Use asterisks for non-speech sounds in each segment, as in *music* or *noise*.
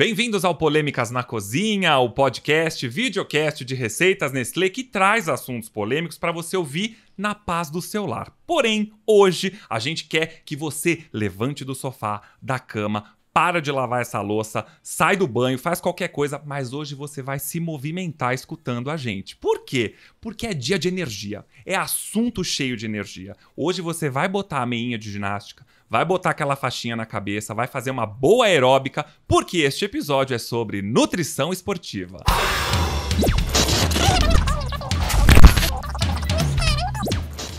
Bem-vindos ao Polêmicas na Cozinha, o podcast, videocast de receitas Nestlé que traz assuntos polêmicos para você ouvir na paz do seu lar. Porém, hoje a gente quer que você levante do sofá, da cama, para de lavar essa louça, sai do banho, faz qualquer coisa, mas hoje você vai se movimentar escutando a gente. Por quê? Porque é dia de energia, é assunto cheio de energia. Hoje você vai botar a meinha de ginástica, vai botar aquela faixinha na cabeça, vai fazer uma boa aeróbica, porque este episódio é sobre nutrição esportiva.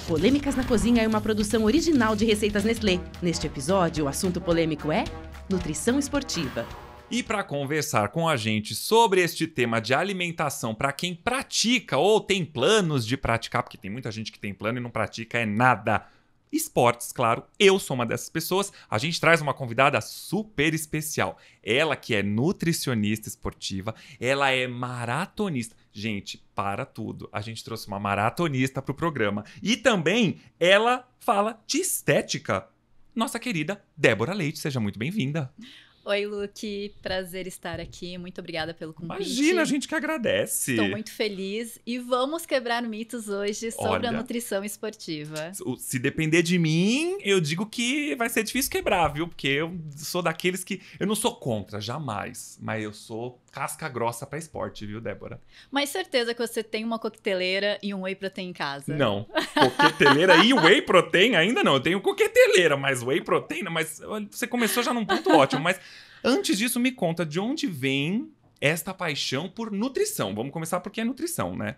Polêmicas na Cozinha é uma produção original de Receitas Nestlé. Neste episódio, o assunto polêmico é nutrição esportiva. E para conversar com a gente sobre este tema de alimentação para quem pratica ou tem planos de praticar, porque tem muita gente que tem plano e não pratica é nada esportes, claro. Eu sou uma dessas pessoas. A gente traz uma convidada super especial. Ela que é nutricionista esportiva, ela é maratonista. Gente, para tudo. A gente trouxe uma maratonista para o programa. E também ela fala de estética. Nossa querida Débora Leite, seja muito bem-vinda. Oi, Luke. Prazer estar aqui. Muito obrigada pelo convite. Imagina, a gente que agradece. Estou muito feliz. E vamos quebrar mitos hoje sobre Olha, a nutrição esportiva. Se depender de mim, eu digo que vai ser difícil quebrar, viu? Porque eu sou daqueles que. Eu não sou contra, jamais. Mas eu sou casca grossa para esporte, viu, Débora? Mas certeza que você tem uma coqueteleira e um whey protein em casa. Não. Coqueteleira e *laughs* whey protein ainda não. Eu tenho coqueteleira, mas whey protein, mas você começou já num ponto ótimo, mas antes disso me conta de onde vem esta paixão por nutrição. Vamos começar porque é nutrição, né?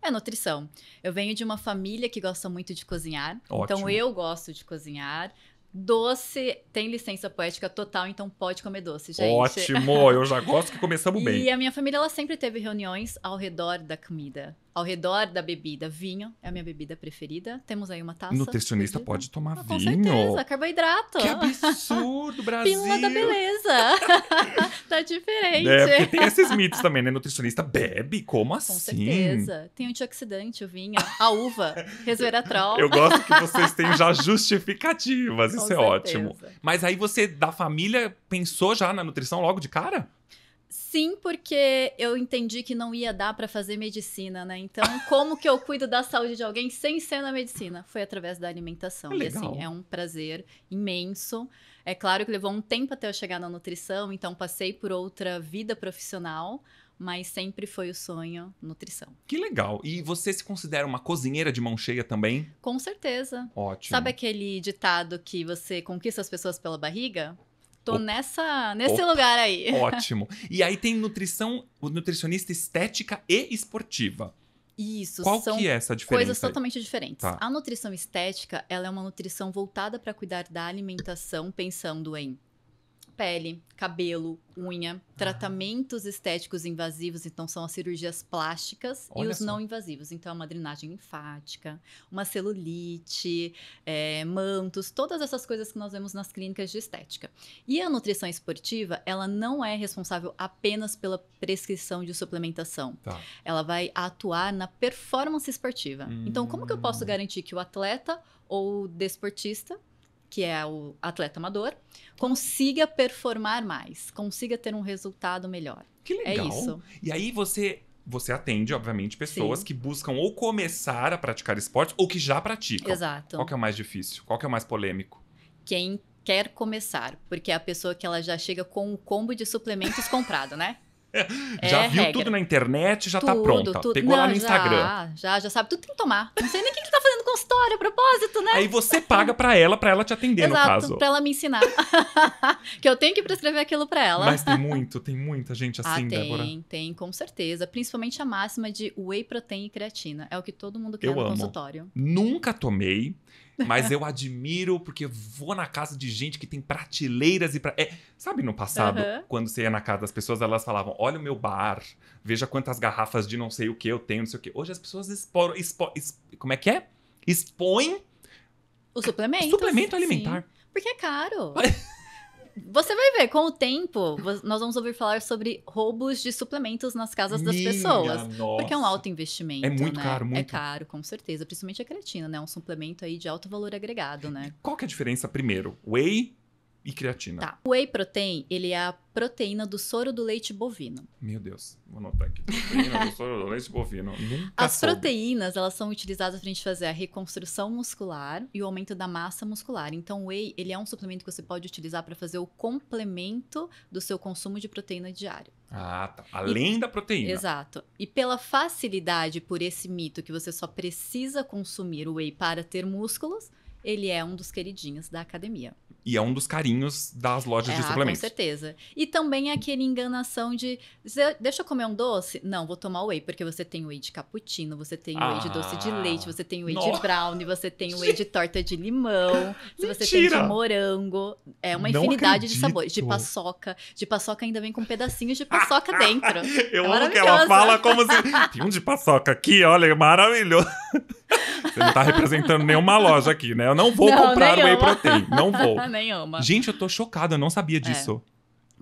É nutrição. Eu venho de uma família que gosta muito de cozinhar. Então, ótimo. Então eu gosto de cozinhar. Doce tem licença poética total, então pode comer doce, gente. Ótimo, eu já gosto que começamos *laughs* bem. E a minha família ela sempre teve reuniões ao redor da comida ao redor da bebida. Vinho é a minha bebida preferida. Temos aí uma taça. Nutricionista pode tomar ah, vinho. Com certeza, carboidrato. Que absurdo, *laughs* Brasil. Pílula da beleza. *laughs* tá diferente. É, tem esses mitos também, né? Nutricionista bebe, como assim? Com certeza. Tem antioxidante, o vinho, a uva, *laughs* resveratrol. Eu gosto que vocês têm já justificativas, com isso é ótimo. Mas aí você, da família, pensou já na nutrição logo de cara? Sim, porque eu entendi que não ia dar para fazer medicina, né? Então, como que eu cuido da saúde de alguém sem ser na medicina? Foi através da alimentação. É e assim, é um prazer imenso. É claro que levou um tempo até eu chegar na nutrição, então passei por outra vida profissional, mas sempre foi o sonho nutrição. Que legal. E você se considera uma cozinheira de mão cheia também? Com certeza. Ótimo. Sabe aquele ditado que você conquista as pessoas pela barriga? Tô nessa, nesse Opa, lugar aí. Ótimo. E aí tem nutrição, nutricionista estética e esportiva. Isso, Qual são que é essa diferença coisas aí? totalmente diferentes. Tá. A nutrição estética, ela é uma nutrição voltada para cuidar da alimentação, pensando em pele, cabelo, unha, tratamentos estéticos invasivos, então são as cirurgias plásticas Olha e os só. não invasivos, então é a drenagem linfática, uma celulite, é, mantos, todas essas coisas que nós vemos nas clínicas de estética. E a nutrição esportiva, ela não é responsável apenas pela prescrição de suplementação. Tá. Ela vai atuar na performance esportiva. Hum. Então, como que eu posso hum. garantir que o atleta ou desportista que é o atleta amador, consiga performar mais, consiga ter um resultado melhor. Que é legal. É isso. E aí você você atende, obviamente, pessoas Sim. que buscam ou começar a praticar esporte ou que já praticam. Exato. Qual que é o mais difícil? Qual que é o mais polêmico? Quem quer começar, porque é a pessoa que ela já chega com o combo de suplementos comprado, né? É, *laughs* já é viu regra. tudo na internet, já tá tudo, tá pronta. Pegou Não, lá no já, Instagram. Já, já sabe, tudo tem que tomar. Não sei nem o que tá fazendo consultório a propósito, né? Aí você paga para ela, para ela te atender, Exato, no caso. pra ela me ensinar. *laughs* que eu tenho que prescrever aquilo para ela. Mas tem muito, tem muita gente ah, assim, ah, tem, Débora. Tem, tem, com certeza. Principalmente a máxima de whey protein e creatina. É o que todo mundo quer eu no amo. consultório. Nunca tomei, mas eu admiro porque vou na casa de gente que tem prateleiras e pra... é, sabe no passado, uhum. quando você ia na casa das pessoas, elas falavam: "Olha o meu bar, veja quantas garrafas de não sei o que eu tenho, não sei o que". Hoje as pessoas expor, como é que é? expõe o suplemento. Suplemento alimentar. Sim. Porque é caro. *laughs* Você vai ver, com o tempo, nós vamos ouvir falar sobre roubos de suplementos nas casas das Minha pessoas. Nossa. Porque é um alto investimento. É muito né? caro, muito. É caro, com certeza. Principalmente a creatina, né? Um suplemento aí de alto valor agregado, né? Qual que é a diferença, primeiro? Whey e creatina. Tá. O whey protein, ele é a proteína do soro do leite bovino. Meu Deus, vou anotar aqui. Proteína do soro do leite bovino. *laughs* Nunca As soube. proteínas, elas são utilizadas para a gente fazer a reconstrução muscular e o aumento da massa muscular. Então, o whey, ele é um suplemento que você pode utilizar para fazer o complemento do seu consumo de proteína diário. Ah, tá. Além e, da proteína. Exato. E pela facilidade, por esse mito que você só precisa consumir o whey para ter músculos, ele é um dos queridinhos da academia. E é um dos carinhos das lojas é, de ah, suplementos. Com certeza. E também aquela é aquele enganação de. Deixa eu comer um doce? Não, vou tomar whey, porque você tem whey de cappuccino, você tem ah, whey de doce de ah. leite, você tem whey nossa. de brownie, você tem *laughs* whey de torta de limão, se você tem de morango. É uma não infinidade acredito. de sabores. De paçoca. De paçoca ainda vem com pedacinhos de paçoca dentro. *laughs* eu é amo que ela fala como se. *laughs* Tem um de paçoca aqui, olha, é maravilhoso. Você não tá representando nenhuma loja aqui, né? Eu não vou não, comprar nenhuma. whey protein. Não vou ama. Gente, eu tô chocada, eu não sabia é. disso. É.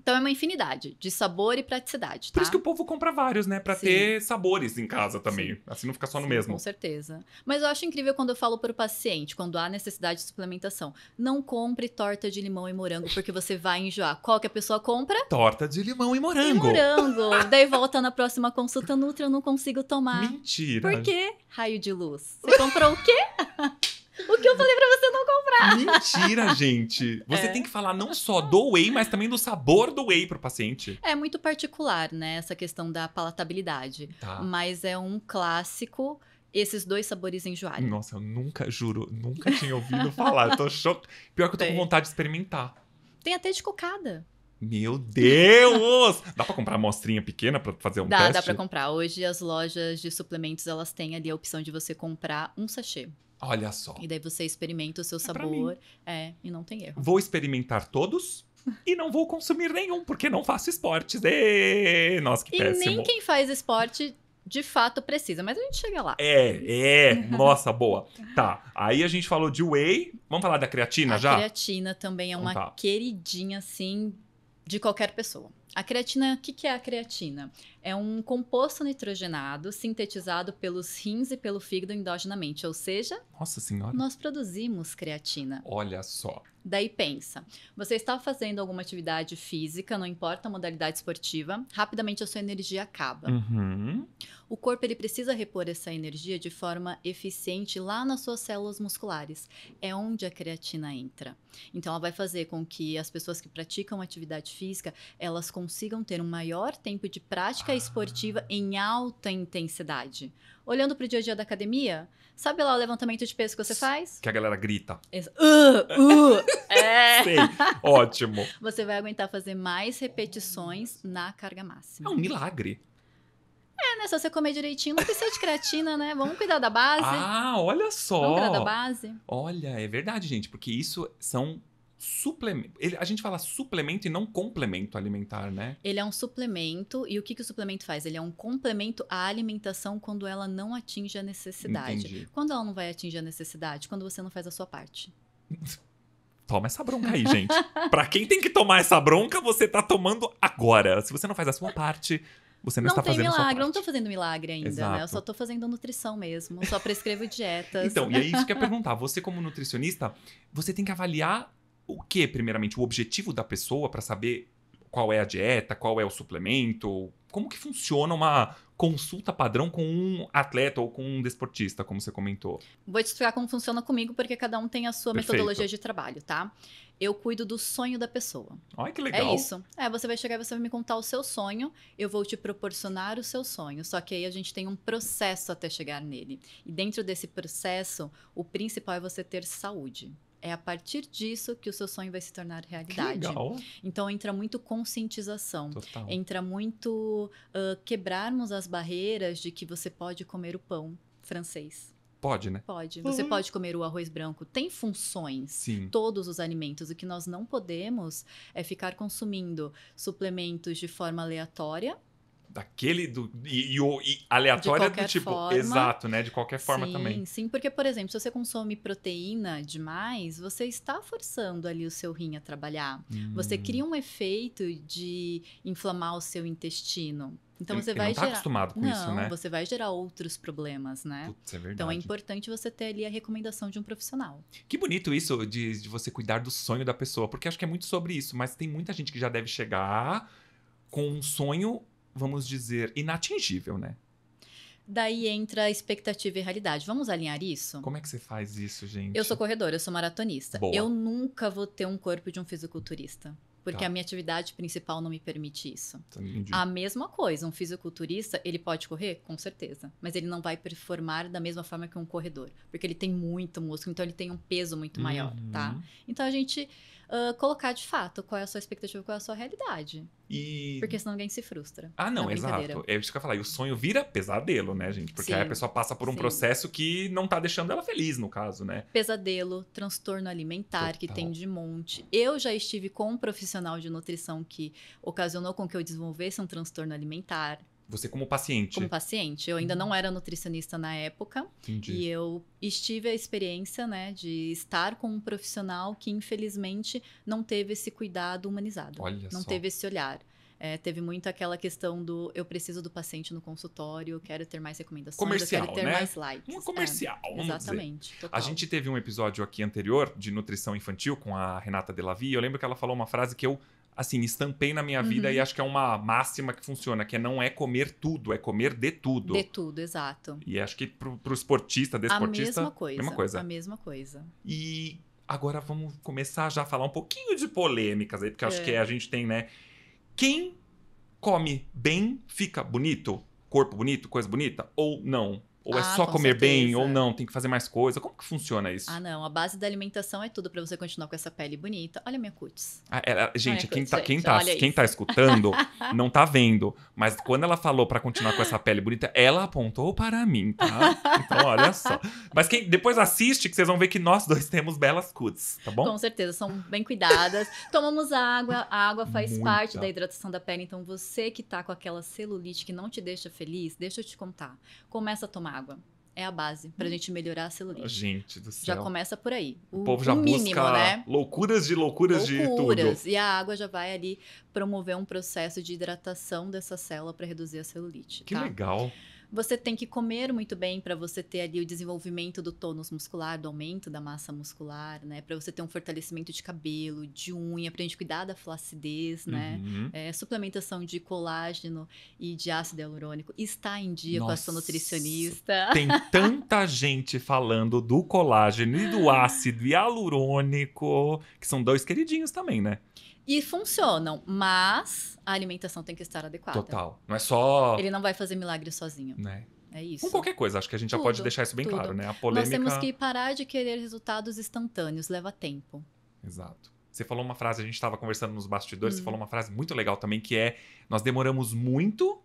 Então é uma infinidade de sabor e praticidade. Tá? Por isso que o povo compra vários, né? Pra Sim. ter sabores em casa também. Sim. Assim não fica só no Sim, mesmo. Com certeza. Mas eu acho incrível quando eu falo pro paciente, quando há necessidade de suplementação. Não compre torta de limão e morango, porque você vai enjoar. Qual que a pessoa compra? Torta de limão e morango. E morango. *laughs* Daí volta na próxima consulta, Nutra, eu não consigo tomar. Mentira. Por quê? Raio de luz. Você comprou o quê? *laughs* O que eu falei pra você não comprar? Mentira, *laughs* gente. Você é. tem que falar não só do whey, mas também do sabor do whey pro paciente. É muito particular, né? Essa questão da palatabilidade. Tá. Mas é um clássico esses dois sabores enjoarem. Nossa, eu nunca, juro, nunca tinha ouvido *laughs* falar. Eu tô chocada. Pior que eu tô com vontade de experimentar. Tem até de cocada. Meu Deus! *laughs* dá para comprar amostrinha pequena para fazer um dá, teste? Dá, dá para comprar. Hoje as lojas de suplementos, elas têm ali a opção de você comprar um sachê. Olha só. E daí você experimenta o seu é sabor. É, e não tem erro. Vou experimentar todos *laughs* e não vou consumir nenhum, porque não faço esportes. E... Nossa, que e péssimo. E nem quem faz esporte de fato precisa, mas a gente chega lá. É, é, nossa, boa. Tá, aí a gente falou de whey, vamos falar da creatina a já? A creatina também é então uma tá. queridinha, assim, de qualquer pessoa. A creatina, o que, que é a creatina? É um composto nitrogenado sintetizado pelos rins e pelo fígado endogenamente, ou seja, nossa senhora, nós produzimos creatina. Olha só. Daí pensa, você está fazendo alguma atividade física, não importa a modalidade esportiva, rapidamente a sua energia acaba. Uhum. O corpo ele precisa repor essa energia de forma eficiente lá nas suas células musculares. É onde a creatina entra. Então ela vai fazer com que as pessoas que praticam atividade física, elas consigam ter um maior tempo de prática ah. esportiva em alta intensidade olhando pro dia a dia da academia, sabe lá o levantamento de peso que você faz? Que a galera grita. Uh, uh, *laughs* é. Ótimo. Você vai aguentar fazer mais repetições na carga máxima. É um milagre. É, né? Se você comer direitinho, não precisa de creatina, né? Vamos cuidar da base. Ah, olha só. Vamos cuidar da base. Olha, é verdade, gente, porque isso são suplemento. Ele, a gente fala suplemento e não complemento alimentar, né? Ele é um suplemento. E o que, que o suplemento faz? Ele é um complemento à alimentação quando ela não atinge a necessidade. Entendi. Quando ela não vai atingir a necessidade? Quando você não faz a sua parte. *laughs* Toma essa bronca aí, gente. pra quem tem que tomar essa bronca, você tá tomando agora. Se você não faz a sua parte, você não, não está tem fazendo milagre, eu não estou fazendo milagre ainda, Exato. né? Eu só estou fazendo nutrição mesmo, só prescrevo dietas. Então, e aí é isso que eu ia *laughs* perguntar, você como nutricionista, você tem que avaliar o que, primeiramente, o objetivo da pessoa para saber qual é a dieta, qual é o suplemento, como que funciona uma consulta padrão com um atleta ou com um desportista, como você comentou? Vou te explicar como funciona comigo, porque cada um tem a sua Perfeito. metodologia de trabalho, tá? Eu cuido do sonho da pessoa. Olha que legal. É isso. É, você vai chegar e você vai me contar o seu sonho, eu vou te proporcionar o seu sonho. Só que aí a gente tem um processo até chegar nele. E dentro desse processo, o principal é você ter saúde é a partir disso que o seu sonho vai se tornar realidade. Então entra muito conscientização, Total. entra muito uh, quebrarmos as barreiras de que você pode comer o pão francês. Pode, né? Pode. Você uhum. pode comer o arroz branco. Tem funções. Sim. Todos os alimentos. O que nós não podemos é ficar consumindo suplementos de forma aleatória daquele do e, e, e aleatória do tipo forma, exato né de qualquer forma sim, também sim porque por exemplo se você consome proteína demais você está forçando ali o seu rim a trabalhar hum. você cria um efeito de inflamar o seu intestino então ele, você vai ele não tá gerar... acostumado com não, isso, né? você vai gerar outros problemas, né? Putz, é verdade. Então é importante você ter ali a recomendação de um profissional. Que bonito isso de, de você cuidar do sonho da pessoa, porque acho que é muito sobre isso, mas tem muita gente que já deve chegar com um sonho vamos dizer, inatingível, né? Daí entra expectativa e realidade. Vamos alinhar isso? Como é que você faz isso, gente? Eu sou corredora, eu sou maratonista. Boa. Eu nunca vou ter um corpo de um fisiculturista. Porque tá. a minha atividade principal não me permite isso. Tá, entendi. A mesma coisa, um fisiculturista, ele pode correr? Com certeza. Mas ele não vai performar da mesma forma que um corredor. Porque ele tem muito músculo, então ele tem um peso muito maior, tá? uhum. tá? Então a gente uh, colocar de fato qual é a sua expectativa, qual é a sua realidade. E... Porque senão alguém se frustra. Ah, não, é exato. É isso que eu ia falar. E o sonho vira pesadelo, né, gente? Porque aí a pessoa passa por um Sim. processo que não tá deixando ela feliz, no caso, né? Pesadelo, transtorno alimentar, Total. que tem de monte. Eu já estive com um profissional de nutrição que ocasionou com que eu desenvolvesse um transtorno alimentar. Você como paciente? Como paciente. Eu ainda não uhum. era nutricionista na época. Entendi. E eu estive a experiência, né, de estar com um profissional que infelizmente não teve esse cuidado humanizado. Olha não só. teve esse olhar. É, teve muito aquela questão do eu preciso do paciente no consultório, quero ter mais recomendações, comercial, quero ter né? mais likes. Um é, comercial, é, vamos Exatamente. A gente teve um episódio aqui anterior de nutrição infantil com a Renata Delavi, eu lembro que ela falou uma frase que eu assim, estampei na minha uhum. vida e uhum. acho que é uma máxima que funciona, que é não é comer tudo, é comer de tudo. De tudo, exato. E acho que pro, pro esportista, desportista, a mesma coisa, mesma coisa. A mesma coisa. E agora vamos começar já a falar um pouquinho de polêmicas aí, porque é. acho que é. a gente tem, né? Quem come bem fica bonito? Corpo bonito, coisa bonita? Ou não? Ou é ah, só comer certeza. bem, ou não, tem que fazer mais coisa. Como que funciona isso? Ah, não. A base da alimentação é tudo para você continuar com essa pele bonita. Olha a minha cutis. Ah, ela, é, é, gente, minha quem, cutis, tá, quem, gente, tá, quem tá, tá escutando *laughs* não tá vendo. Mas quando ela falou para continuar com essa pele bonita, ela apontou para mim, tá? Então, olha só. Mas quem depois assiste, que vocês vão ver que nós dois temos belas cutis, tá bom? Com certeza, são bem cuidadas. Tomamos água, a água faz Muita. parte da hidratação da pele. Então, você que tá com aquela celulite que não te deixa feliz, deixa eu te contar. Começa a tomar água. É a base pra gente melhorar a celulite. Gente do céu. Já começa por aí. O, o povo já o mínimo, busca né? loucuras de loucuras, loucuras de tudo. E a água já vai ali promover um processo de hidratação dessa célula para reduzir a celulite. Que tá? legal. Você tem que comer muito bem para você ter ali o desenvolvimento do tônus muscular, do aumento da massa muscular, né? Para você ter um fortalecimento de cabelo, de unha, para a gente cuidar da flacidez, né? uhum. né? É, suplementação de colágeno e de ácido hialurônico. Está em dia Nossa, com a sua nutricionista. Tem tanta *laughs* gente falando do colágeno e do ácido hialurônico, que são dois queridinhos também, né? E funcionam, mas a alimentação tem que estar adequada. Total. Não é só. Ele não vai fazer milagre sozinho. Né? É isso. Com qualquer coisa, acho que a gente tudo, já pode deixar isso bem tudo. claro, né? A polêmica. Nós temos que parar de querer resultados instantâneos, leva tempo. Exato. Você falou uma frase, a gente estava conversando nos bastidores, hum. você falou uma frase muito legal também, que é: nós demoramos muito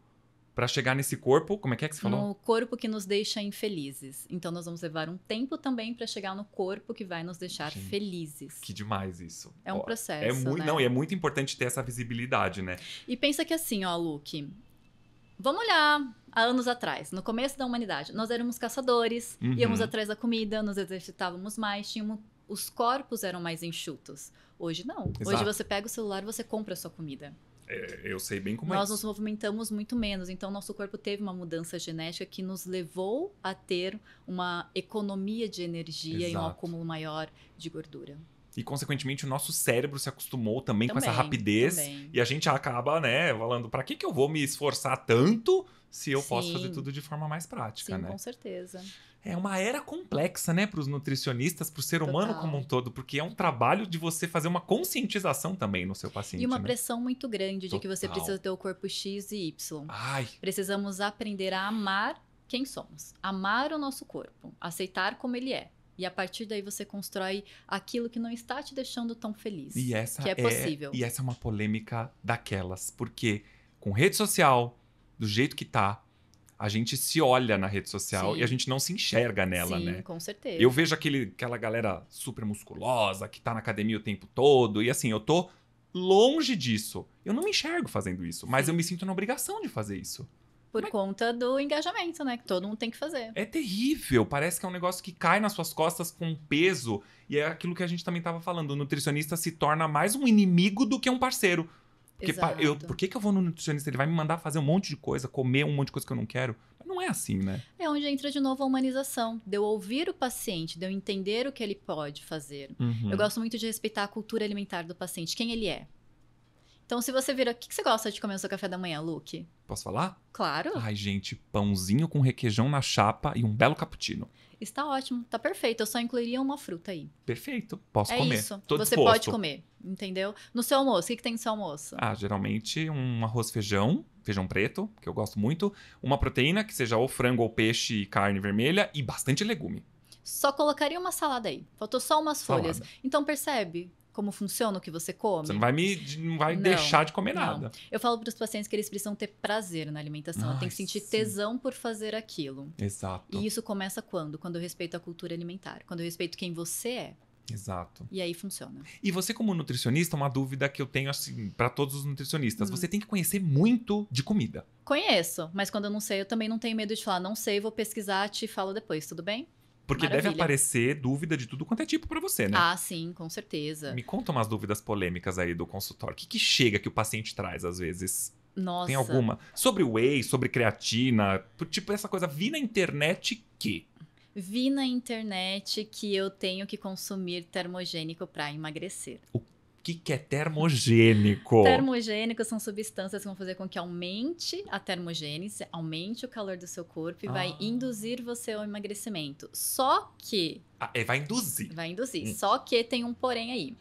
para chegar nesse corpo, como é que é que você falou? No corpo que nos deixa infelizes. Então nós vamos levar um tempo também para chegar no corpo que vai nos deixar Gente, felizes. Que demais isso. É um ó, é processo. É muito, né? não, e é muito importante ter essa visibilidade, né? E pensa que assim, ó, Luke, vamos olhar há anos atrás, no começo da humanidade, nós éramos caçadores, uhum. íamos atrás da comida, nos exercitávamos mais, tínhamos os corpos eram mais enxutos. Hoje não. Exato. Hoje você pega o celular, você compra a sua comida. É, eu sei bem como Nós é. Nós nos movimentamos muito menos, então nosso corpo teve uma mudança genética que nos levou a ter uma economia de energia Exato. e um acúmulo maior de gordura. E, consequentemente, o nosso cérebro se acostumou também, também com essa rapidez. Também. E a gente acaba, né, falando, para que, que eu vou me esforçar tanto se eu Sim. posso fazer tudo de forma mais prática, Sim, né? Com certeza. É uma era complexa, né, para os nutricionistas, para o ser Total. humano como um todo, porque é um trabalho de você fazer uma conscientização também no seu paciente. E uma né? pressão muito grande Total. de que você precisa ter o corpo X e Y. Ai. Precisamos aprender a amar quem somos, amar o nosso corpo, aceitar como ele é. E a partir daí você constrói aquilo que não está te deixando tão feliz. E essa que é, é possível. E essa é uma polêmica daquelas, porque com rede social, do jeito que tá, a gente se olha na rede social Sim. e a gente não se enxerga nela, Sim, né? com certeza. Eu vejo aquele, aquela galera super musculosa que tá na academia o tempo todo e assim, eu tô longe disso. Eu não me enxergo fazendo isso, mas Sim. eu me sinto na obrigação de fazer isso. Por Mas... conta do engajamento, né? Que todo mundo tem que fazer. É terrível. Parece que é um negócio que cai nas suas costas com peso. E é aquilo que a gente também estava falando. O nutricionista se torna mais um inimigo do que um parceiro. Porque Exato. eu, por que, que eu vou no nutricionista? Ele vai me mandar fazer um monte de coisa, comer um monte de coisa que eu não quero. Mas não é assim, né? É onde entra de novo a humanização. De eu ouvir o paciente, de eu entender o que ele pode fazer. Uhum. Eu gosto muito de respeitar a cultura alimentar do paciente, quem ele é. Então, se você vira. O que, que você gosta de comer no seu café da manhã, Luke? Posso falar? Claro. Ai, gente, pãozinho com requeijão na chapa e um belo cappuccino. Está ótimo, tá perfeito. Eu só incluiria uma fruta aí. Perfeito, posso é comer. Isso, Tô você disposto. pode comer, entendeu? No seu almoço, o que, que tem no seu almoço? Ah, geralmente um arroz feijão, feijão preto, que eu gosto muito, uma proteína, que seja ou frango ou peixe e carne vermelha, e bastante legume. Só colocaria uma salada aí. Faltou só umas salada. folhas. Então percebe como funciona o que você come. Você não vai me não vai não, deixar de comer não. nada. Eu falo para os pacientes que eles precisam ter prazer na alimentação, ah, tem que sentir sim. tesão por fazer aquilo. Exato. E isso começa quando? Quando eu respeito a cultura alimentar, quando eu respeito quem você é. Exato. E aí funciona. E você como nutricionista, uma dúvida que eu tenho assim para todos os nutricionistas, hum. você tem que conhecer muito de comida. Conheço, mas quando eu não sei, eu também não tenho medo de falar, não sei, vou pesquisar, te falo depois, tudo bem? Porque Maravilha. deve aparecer dúvida de tudo quanto é tipo para você, né? Ah, sim, com certeza. Me conta umas dúvidas polêmicas aí do consultório. O que, que chega que o paciente traz às vezes? Nossa. Tem alguma? Sobre whey, sobre creatina, tipo essa coisa. Vi na internet que vi na internet que eu tenho que consumir termogênico para emagrecer. O que, que é termogênico? Termogênico são substâncias que vão fazer com que aumente a termogênese, aumente o calor do seu corpo e ah. vai induzir você ao emagrecimento. Só que. Ah, é, vai induzir. Vai induzir. Hum. Só que tem um porém aí.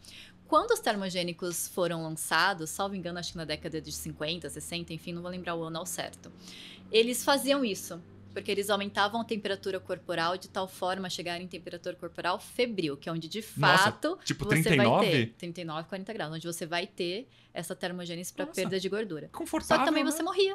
Quando os termogênicos foram lançados, salvo engano, acho que na década de 50, 60, enfim, não vou lembrar o ano ao certo, eles faziam isso porque eles aumentavam a temperatura corporal de tal forma a chegar em temperatura corporal febril, que é onde de fato Nossa, tipo 39? você vai ter 39, 40 graus, onde você vai ter essa termogênese para perda de gordura. Confortável. Só que também né? você morria,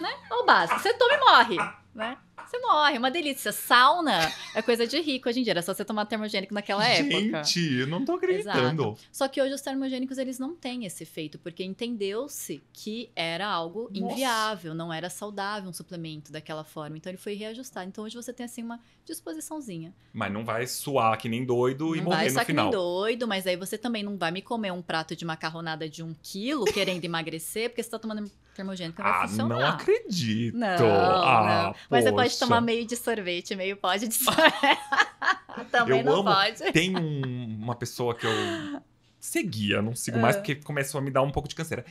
né? É Ou básico. Você toma e morre, né? Você morre, é uma delícia. Sauna é coisa de rico hoje em dia. Era só você tomar termogênico naquela Gente, época. Gente, eu não tô acreditando. Exato. Só que hoje os termogênicos eles não têm esse efeito, porque entendeu-se que era algo Nossa. inviável, não era saudável um suplemento daquela forma. Então ele foi reajustado. Então hoje você tem assim uma disposiçãozinha. Mas não vai suar que nem doido e morrer no final. Não vai suar que nem doido, mas aí você também não vai me comer um prato de macarronada de um quilo querendo emagrecer, porque você tá tomando termogênico ah, funcionar. não acredito. Não, ah, não. Mas poxa. você pode tomar meio de sorvete, meio pode de sorvete. *laughs* Também eu não amo. pode. Tem um, uma pessoa que eu seguia, não sigo mais, ah. porque começou a me dar um pouco de canseira.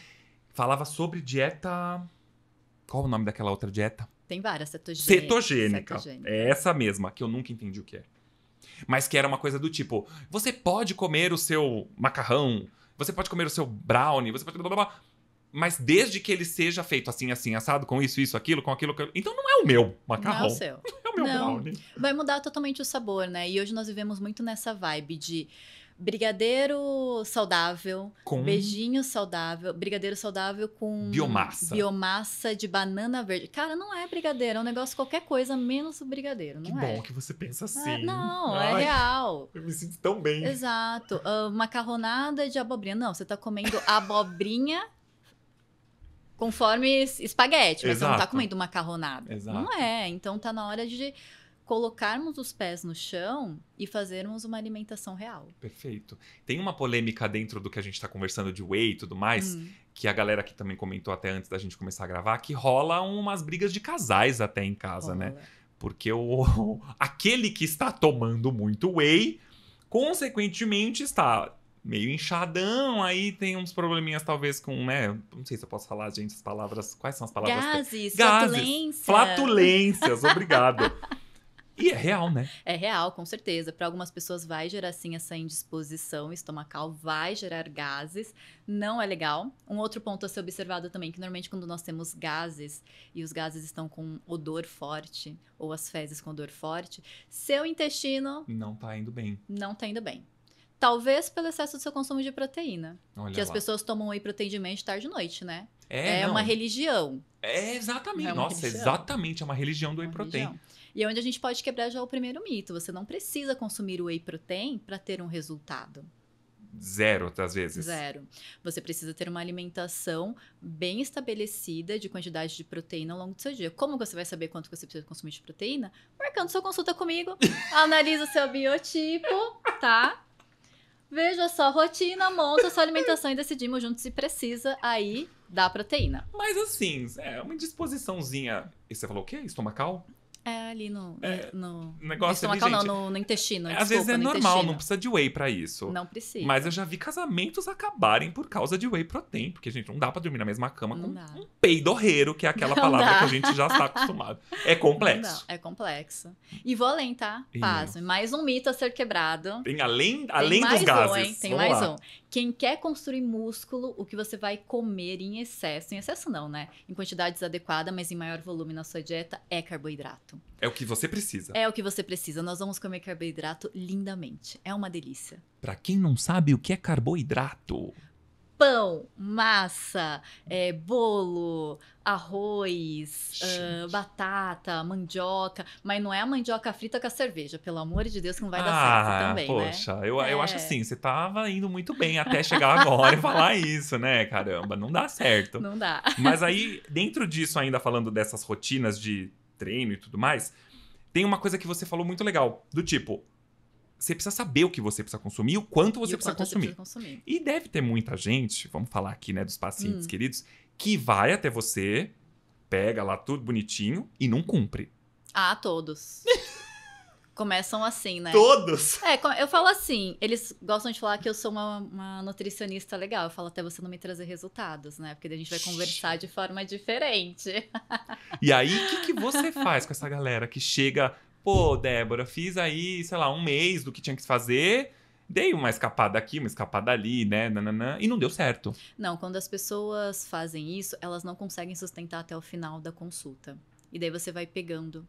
Falava sobre dieta... Qual o nome daquela outra dieta? Tem várias, cetogênica. Cetogênica. cetogênica. É essa mesma, que eu nunca entendi o que é. Mas que era uma coisa do tipo: você pode comer o seu macarrão, você pode comer o seu brownie, você pode. Blá, blá, blá, mas desde que ele seja feito assim, assim, assado, com isso, isso, aquilo, com aquilo. aquilo. Então não é o meu macarrão. Não é o seu. Não *laughs* é o meu não. brownie. Vai mudar totalmente o sabor, né? E hoje nós vivemos muito nessa vibe de brigadeiro saudável, com... beijinho saudável, brigadeiro saudável com biomassa. biomassa de banana verde. Cara, não é brigadeiro, é um negócio qualquer coisa menos o brigadeiro, não que é? Que bom que você pensa ah, assim. É, não, Ai, é real. Eu me sinto tão bem. Exato. Uh, macarronada de abobrinha. Não, você tá comendo abobrinha conforme espaguete, mas Exato. você não tá comendo macarronada. Exato. Não é, então tá na hora de colocarmos os pés no chão e fazermos uma alimentação real. Perfeito. Tem uma polêmica dentro do que a gente está conversando de whey e tudo mais, hum. que a galera aqui também comentou até antes da gente começar a gravar, que rola umas brigas de casais até em casa, né? rola. né? Porque o, aquele que está tomando muito whey, consequentemente está meio inchadão, aí tem uns probleminhas talvez com, né, não sei se eu posso falar, gente, as palavras, quais são as palavras? Gases, Gases flatulência. flatulências. Flatulências, obrigado. *laughs* E é real, né? É real, com certeza. Para algumas pessoas vai gerar sim essa indisposição estomacal, vai gerar gases, não é legal. Um outro ponto a ser observado também, que normalmente quando nós temos gases e os gases estão com odor forte, ou as fezes com odor forte, seu intestino. Não tá indo bem. Não tá indo bem. Talvez pelo excesso do seu consumo de proteína. Olha que lá. as pessoas tomam whey protein de manhã, tarde e noite, né? É, é uma religião. É exatamente. É Nossa, religião. exatamente. É uma religião do whey protein. Religião. E é onde a gente pode quebrar já o primeiro mito. Você não precisa consumir whey protein para ter um resultado. Zero, às vezes. Zero. Você precisa ter uma alimentação bem estabelecida de quantidade de proteína ao longo do seu dia. Como você vai saber quanto você precisa consumir de proteína? Marcando sua consulta comigo, *laughs* analisa o seu biotipo, tá? Veja a sua rotina, monta a sua alimentação e decidimos juntos se precisa aí da proteína. Mas assim, é uma disposiçãozinha. E você falou o quê? Estomacal? É, ali no. É, é no negócio ali, gente, não, no, no intestino. É, desculpa, às vezes é no normal, intestino. não precisa de whey para isso. Não precisa. Mas eu já vi casamentos acabarem por causa de whey protein, porque, gente, não dá pra dormir na mesma cama não com dá. um peidorreiro, que é aquela não palavra dá. que a gente já está acostumado. É complexo. é complexo. E vou além, tá? Paz. Mais um mito a ser quebrado. Tem além, Tem além dos gases. Um, hein? Tem Vamos mais lá. um. Quem quer construir músculo, o que você vai comer em excesso, em excesso não, né? Em quantidades adequadas mas em maior volume na sua dieta, é carboidrato. É o que você precisa. É o que você precisa. Nós vamos comer carboidrato lindamente. É uma delícia. Para quem não sabe o que é carboidrato, pão, massa, é, bolo, arroz, uh, batata, mandioca. Mas não é a mandioca frita com a cerveja, pelo amor de Deus, que não vai ah, dar certo também. Né? Poxa, né? eu, é. eu acho assim, você tava indo muito bem até chegar agora e falar *laughs* isso, né? Caramba, não dá certo. Não dá. Mas aí, *laughs* dentro disso, ainda falando dessas rotinas de treino e tudo mais, tem uma coisa que você falou muito legal, do tipo, você precisa saber o que você precisa consumir, o quanto você, e precisa, quanto consumir. Você precisa consumir. E deve ter muita gente, vamos falar aqui, né, dos pacientes hum. queridos, que vai até você, pega lá tudo bonitinho e não cumpre. Ah, todos. *laughs* Começam assim, né? Todos? É, eu falo assim, eles gostam de falar que eu sou uma, uma nutricionista legal. Eu falo até você não me trazer resultados, né? Porque daí a gente vai conversar de forma diferente. *laughs* E aí, o que, que você faz com essa galera que chega Pô, Débora, fiz aí, sei lá, um mês do que tinha que fazer dei uma escapada aqui, uma escapada ali, né? Nananã, e não deu certo. Não, quando as pessoas fazem isso, elas não conseguem sustentar até o final da consulta. E daí você vai pegando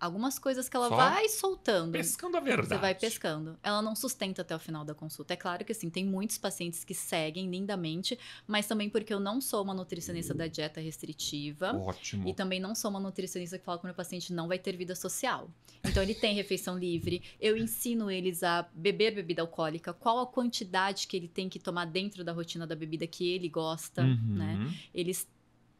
algumas coisas que ela Só vai soltando. Pescando a verdade. Você vai pescando. Ela não sustenta até o final da consulta. É claro que assim, tem muitos pacientes que seguem lindamente, mas também porque eu não sou uma nutricionista da dieta restritiva. Ótimo. E também não sou uma nutricionista que fala que o meu paciente não vai ter vida social. Então ele tem refeição livre. Eu ensino eles a beber bebida alcoólica, qual a quantidade que ele tem que tomar dentro da rotina da bebida que ele gosta, uhum. né? Eles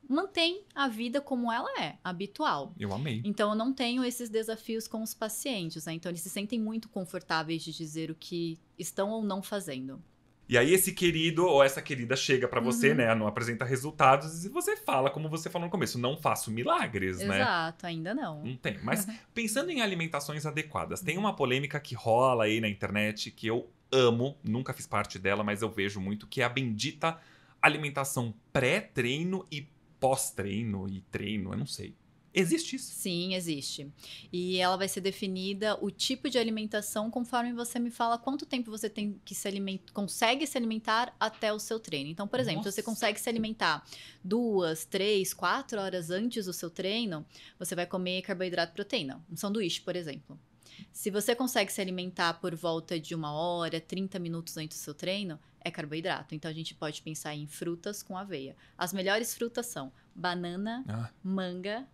mantém a vida como ela é, habitual. Eu amei. Então eu não tenho esses desafios com os pacientes, né? Então eles se sentem muito confortáveis de dizer o que estão ou não fazendo. E aí esse querido ou essa querida chega para você, uhum. né? Não apresenta resultados e você fala como você falou no começo, não faço milagres, Exato, né? Exato, ainda não. Não tem. Mas *laughs* pensando em alimentações adequadas, tem uma polêmica que rola aí na internet que eu amo, nunca fiz parte dela, mas eu vejo muito que é a bendita alimentação pré-treino e pós-treino e treino, eu não sei. Existe isso? Sim, existe. E ela vai ser definida o tipo de alimentação conforme você me fala quanto tempo você tem que se alimentar, consegue se alimentar até o seu treino. Então, por exemplo, se você consegue se alimentar duas, três, quatro horas antes do seu treino, você vai comer carboidrato e proteína, um sanduíche, por exemplo. Se você consegue se alimentar por volta de uma hora, 30 minutos antes do seu treino, é carboidrato. Então a gente pode pensar em frutas com aveia. As melhores frutas são banana, ah. manga,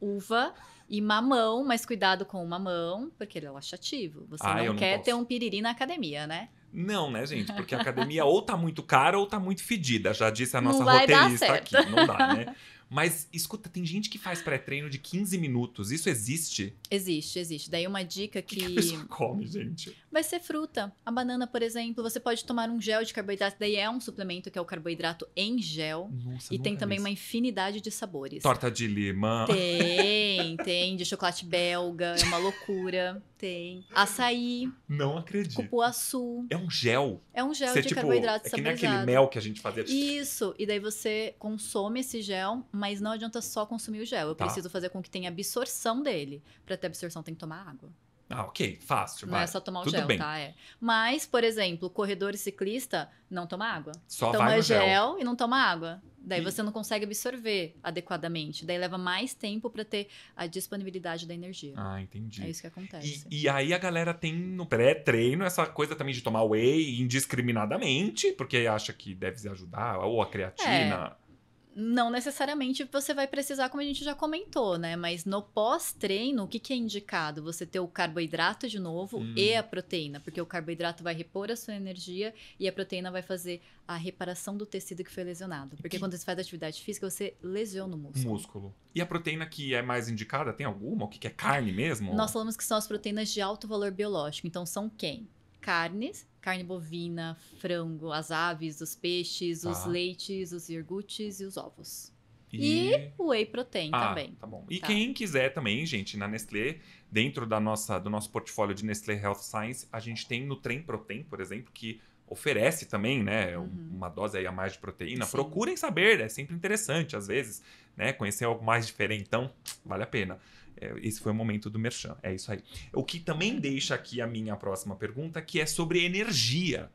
uva e mamão, mas cuidado com o mamão, porque ele é laxativo. Você ah, não, quer ter um piriri na academia, né? Não, né, gente? Porque a academia ou tá muito cara ou tá muito fedida. Já disse a nossa roteirista aqui. Não dá, né? *laughs* Mas escuta, tem gente que faz pré-treino de 15 minutos. Isso existe? Existe, existe. Daí uma dica que. que, que come, gente. Vai ser fruta. A banana, por exemplo, você pode tomar um gel de carboidrato. Daí é um suplemento que é o carboidrato em gel. Nossa, e tem também isso. uma infinidade de sabores. Torta de lima. Tem, *laughs* tem. De chocolate belga. É uma loucura. Tem. Açaí. Não acredito. Cupuaçu. É um gel. É um gel você, de tipo, carboidrato saborizado. É que nem aquele mel que a gente fazia. Isso. E daí você consome esse gel mas não adianta só consumir o gel. Eu tá. preciso fazer com que tenha absorção dele. Para ter absorção, tem que tomar água. Ah, ok, fácil. Não é vai. é só tomar o Tudo gel, bem. tá? É. Mas, por exemplo, corredor e ciclista não toma água. Só toma gel, gel, e não toma água. Daí e... você não consegue absorver adequadamente. Daí leva mais tempo para ter a disponibilidade da energia. Ah, entendi. É isso que acontece. E, e aí a galera tem no pré-treino essa coisa também de tomar whey indiscriminadamente, porque acha que deve ajudar, ou a creatina. É. Não necessariamente você vai precisar, como a gente já comentou, né? Mas no pós-treino, o que, que, é indicado? Você ter o carboidrato de novo hum. e a proteína, porque o carboidrato vai repor a sua energia e a proteína vai fazer a reparação do tecido que foi lesionado. Porque que... quando você faz atividade física, você lesiona o músculo. Músculo. E a proteína que é mais indicada, tem alguma? O que, que é carne mesmo? Nós falamos que são as proteínas de alto valor biológico. Então são quem? Carnes, carne bovina, frango, as aves, os peixes, tá. os leites, os iogurtes e os ovos. E, e o whey protein ah, também. Tá bom. E tá. quem quiser também, gente, na Nestlé, dentro da nossa, do nosso portfólio de Nestlé Health Science, a gente tem Trem Protein, por exemplo, que oferece também, né, uhum. uma dose aí a mais de proteína. Sim. Procurem saber, é sempre interessante às vezes, né, conhecer algo mais diferente, então vale a pena. É, esse foi o momento do merchan. É isso aí. O que também deixa aqui a minha próxima pergunta, que é sobre energia.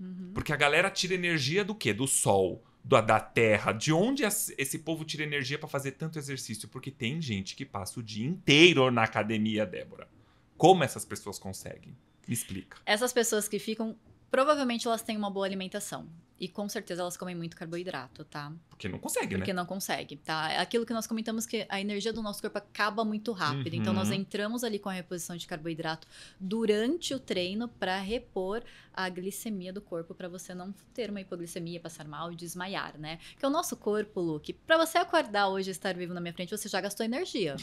Uhum. Porque a galera tira energia do quê? Do sol, da, da terra. De onde esse povo tira energia para fazer tanto exercício? Porque tem gente que passa o dia inteiro na academia, Débora. Como essas pessoas conseguem? Me explica. Essas pessoas que ficam, provavelmente elas têm uma boa alimentação. E com certeza elas comem muito carboidrato, tá? Porque não consegue, Porque né? Porque não consegue, tá? É aquilo que nós comentamos que a energia do nosso corpo acaba muito rápido. Uhum. Então nós uhum. entramos ali com a reposição de carboidrato durante o treino para repor a glicemia do corpo para você não ter uma hipoglicemia, passar mal e desmaiar, né? Que é o nosso corpo, Luke, para você acordar hoje e estar vivo na minha frente, você já gastou energia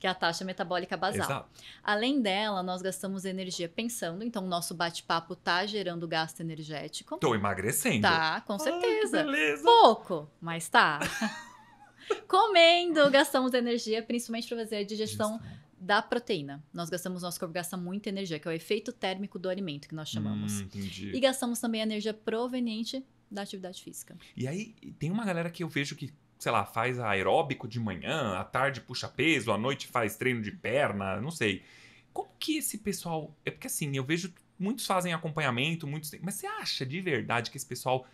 que é a taxa metabólica basal. Exato. Além dela, nós gastamos energia pensando, então o nosso bate-papo tá gerando gasto energético. Tô emagrecendo. Tá, com certeza. Ai, beleza. Pouco, mas tá. *laughs* Comendo, gastamos energia, principalmente para fazer a digestão da proteína. Nós gastamos, nosso corpo gasta muita energia, que é o efeito térmico do alimento que nós chamamos. Hum, entendi. E gastamos também energia proveniente da atividade física. E aí, tem uma galera que eu vejo que sei lá, faz aeróbico de manhã, à tarde puxa peso, à noite faz treino de perna, não sei. Como que esse pessoal. É porque assim, eu vejo muitos fazem acompanhamento, muitos. Mas você acha de verdade que esse pessoal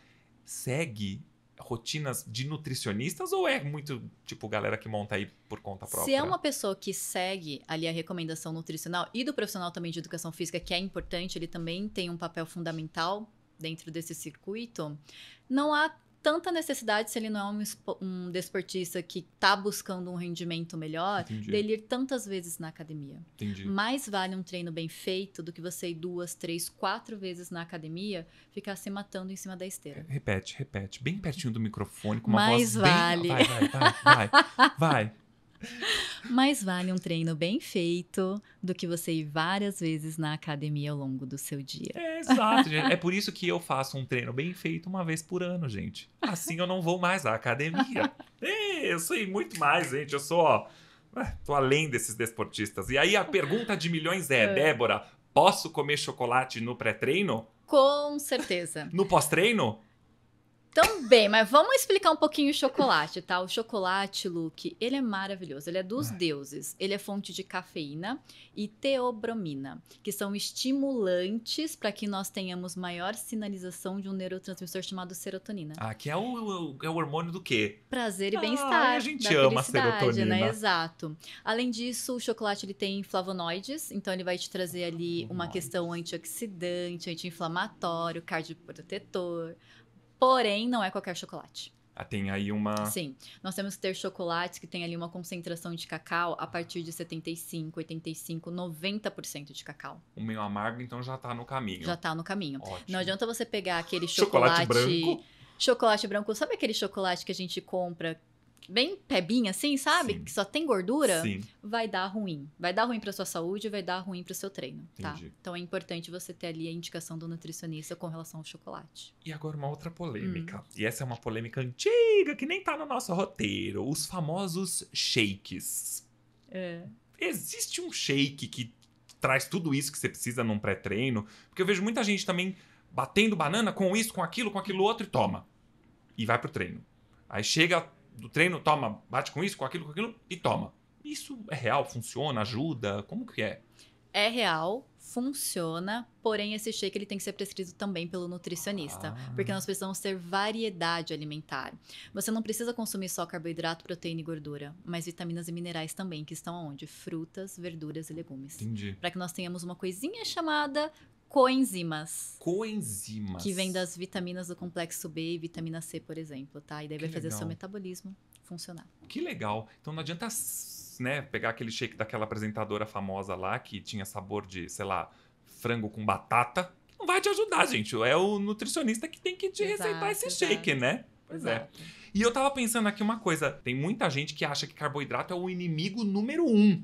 segue rotinas de nutricionistas ou é muito tipo galera que monta aí por conta própria? Se é uma pessoa que segue ali a recomendação nutricional e do profissional também de educação física, que é importante, ele também tem um papel fundamental dentro desse circuito, não há tanta necessidade, se ele não é um, um desportista que está buscando um rendimento melhor, Entendi. dele ir tantas vezes na academia. Entendi. Mais vale um treino bem feito do que você ir duas, três, quatro vezes na academia, ficar se matando em cima da esteira. Repete, repete. Bem pertinho do microfone, com uma Mais voz vale. bem... vai, vai, vai, vai. *laughs* Mais vale um treino bem feito do que você ir várias vezes na academia ao longo do seu dia. É, exato, gente. É por isso que eu faço um treino bem feito uma vez por ano, gente. Assim eu não vou mais à academia. Ei, é, eu sei muito mais, gente. Eu sou, ó, ah, tô além desses desportistas. E aí a pergunta de milhões é. é. Débora, posso comer chocolate no pré-treino? Com certeza. No pós-treino? Também, mas vamos explicar um pouquinho o chocolate, tá? O chocolate, Luke, ele é maravilhoso. Ele é dos deuses. Ele é fonte de cafeína e teobromina, que são estimulantes para que nós tenhamos maior sinalização de um neurotransmissor chamado serotonina. Ah, que é o, é o hormônio do quê? Prazer e bem-estar. Ah, a gente ama a né? serotonina. Né? Exato. Além disso, o chocolate ele tem flavonoides, então ele vai te trazer ali uma questão antioxidante, anti-inflamatório, cardioprotetor, Porém, não é qualquer chocolate. Ah, tem aí uma. Sim. Nós temos que ter chocolates que tem ali uma concentração de cacau a partir de 75, 85, 90% de cacau. O meio amargo, então, já tá no caminho. Já tá no caminho. Ótimo. Não adianta você pegar aquele chocolate. Chocolate branco. Chocolate branco. Sabe aquele chocolate que a gente compra bem pebinha assim, sabe? Sim. Que só tem gordura, Sim. vai dar ruim. Vai dar ruim para sua saúde, vai dar ruim para o seu treino, tá? Entendi. tá? Então é importante você ter ali a indicação do nutricionista com relação ao chocolate. E agora uma outra polêmica. Hum. E essa é uma polêmica antiga que nem tá no nosso roteiro, os famosos shakes. É. Existe um shake que traz tudo isso que você precisa num pré-treino? Porque eu vejo muita gente também batendo banana com isso, com aquilo, com aquilo outro e toma. E vai pro treino. Aí chega do treino, toma, bate com isso, com aquilo, com aquilo e toma. Isso é real? Funciona? Ajuda? Como que é? É real, funciona, porém esse shake ele tem que ser prescrito também pelo nutricionista, ah. porque nós precisamos ter variedade alimentar. Você não precisa consumir só carboidrato, proteína e gordura, mas vitaminas e minerais também, que estão onde? Frutas, verduras e legumes. Entendi. Para que nós tenhamos uma coisinha chamada coenzimas. Coenzimas. Que vem das vitaminas do complexo B e vitamina C, por exemplo, tá? E daí vai fazer o seu metabolismo funcionar. Que legal. Então não adianta, né, pegar aquele shake daquela apresentadora famosa lá que tinha sabor de, sei lá, frango com batata. Não vai te ajudar, gente. É o nutricionista que tem que te exato, receitar esse exato. shake, né? Pois é. exato. é. E eu tava pensando aqui uma coisa. Tem muita gente que acha que carboidrato é o inimigo número um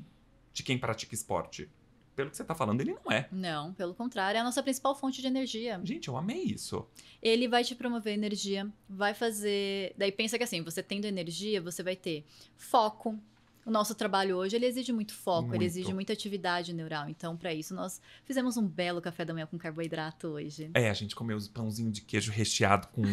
de quem pratica esporte pelo que você está falando, ele não é. Não, pelo contrário, é a nossa principal fonte de energia. Gente, eu amei isso. Ele vai te promover energia, vai fazer. Daí pensa que assim, você tendo energia, você vai ter foco, o nosso trabalho hoje ele exige muito foco, muito. ele exige muita atividade neural. Então, para isso, nós fizemos um belo café da manhã com carboidrato hoje. É, a gente comeu um pãozinho de queijo recheado com,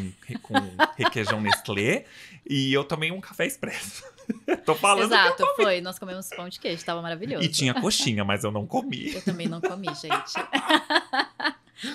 com *laughs* requeijão Nestlé e eu tomei um café expresso. *laughs* Tô falando Exato, foi. Nós comemos pão de queijo, tava maravilhoso. E tinha *laughs* coxinha, mas eu não comi. Eu também não comi, gente.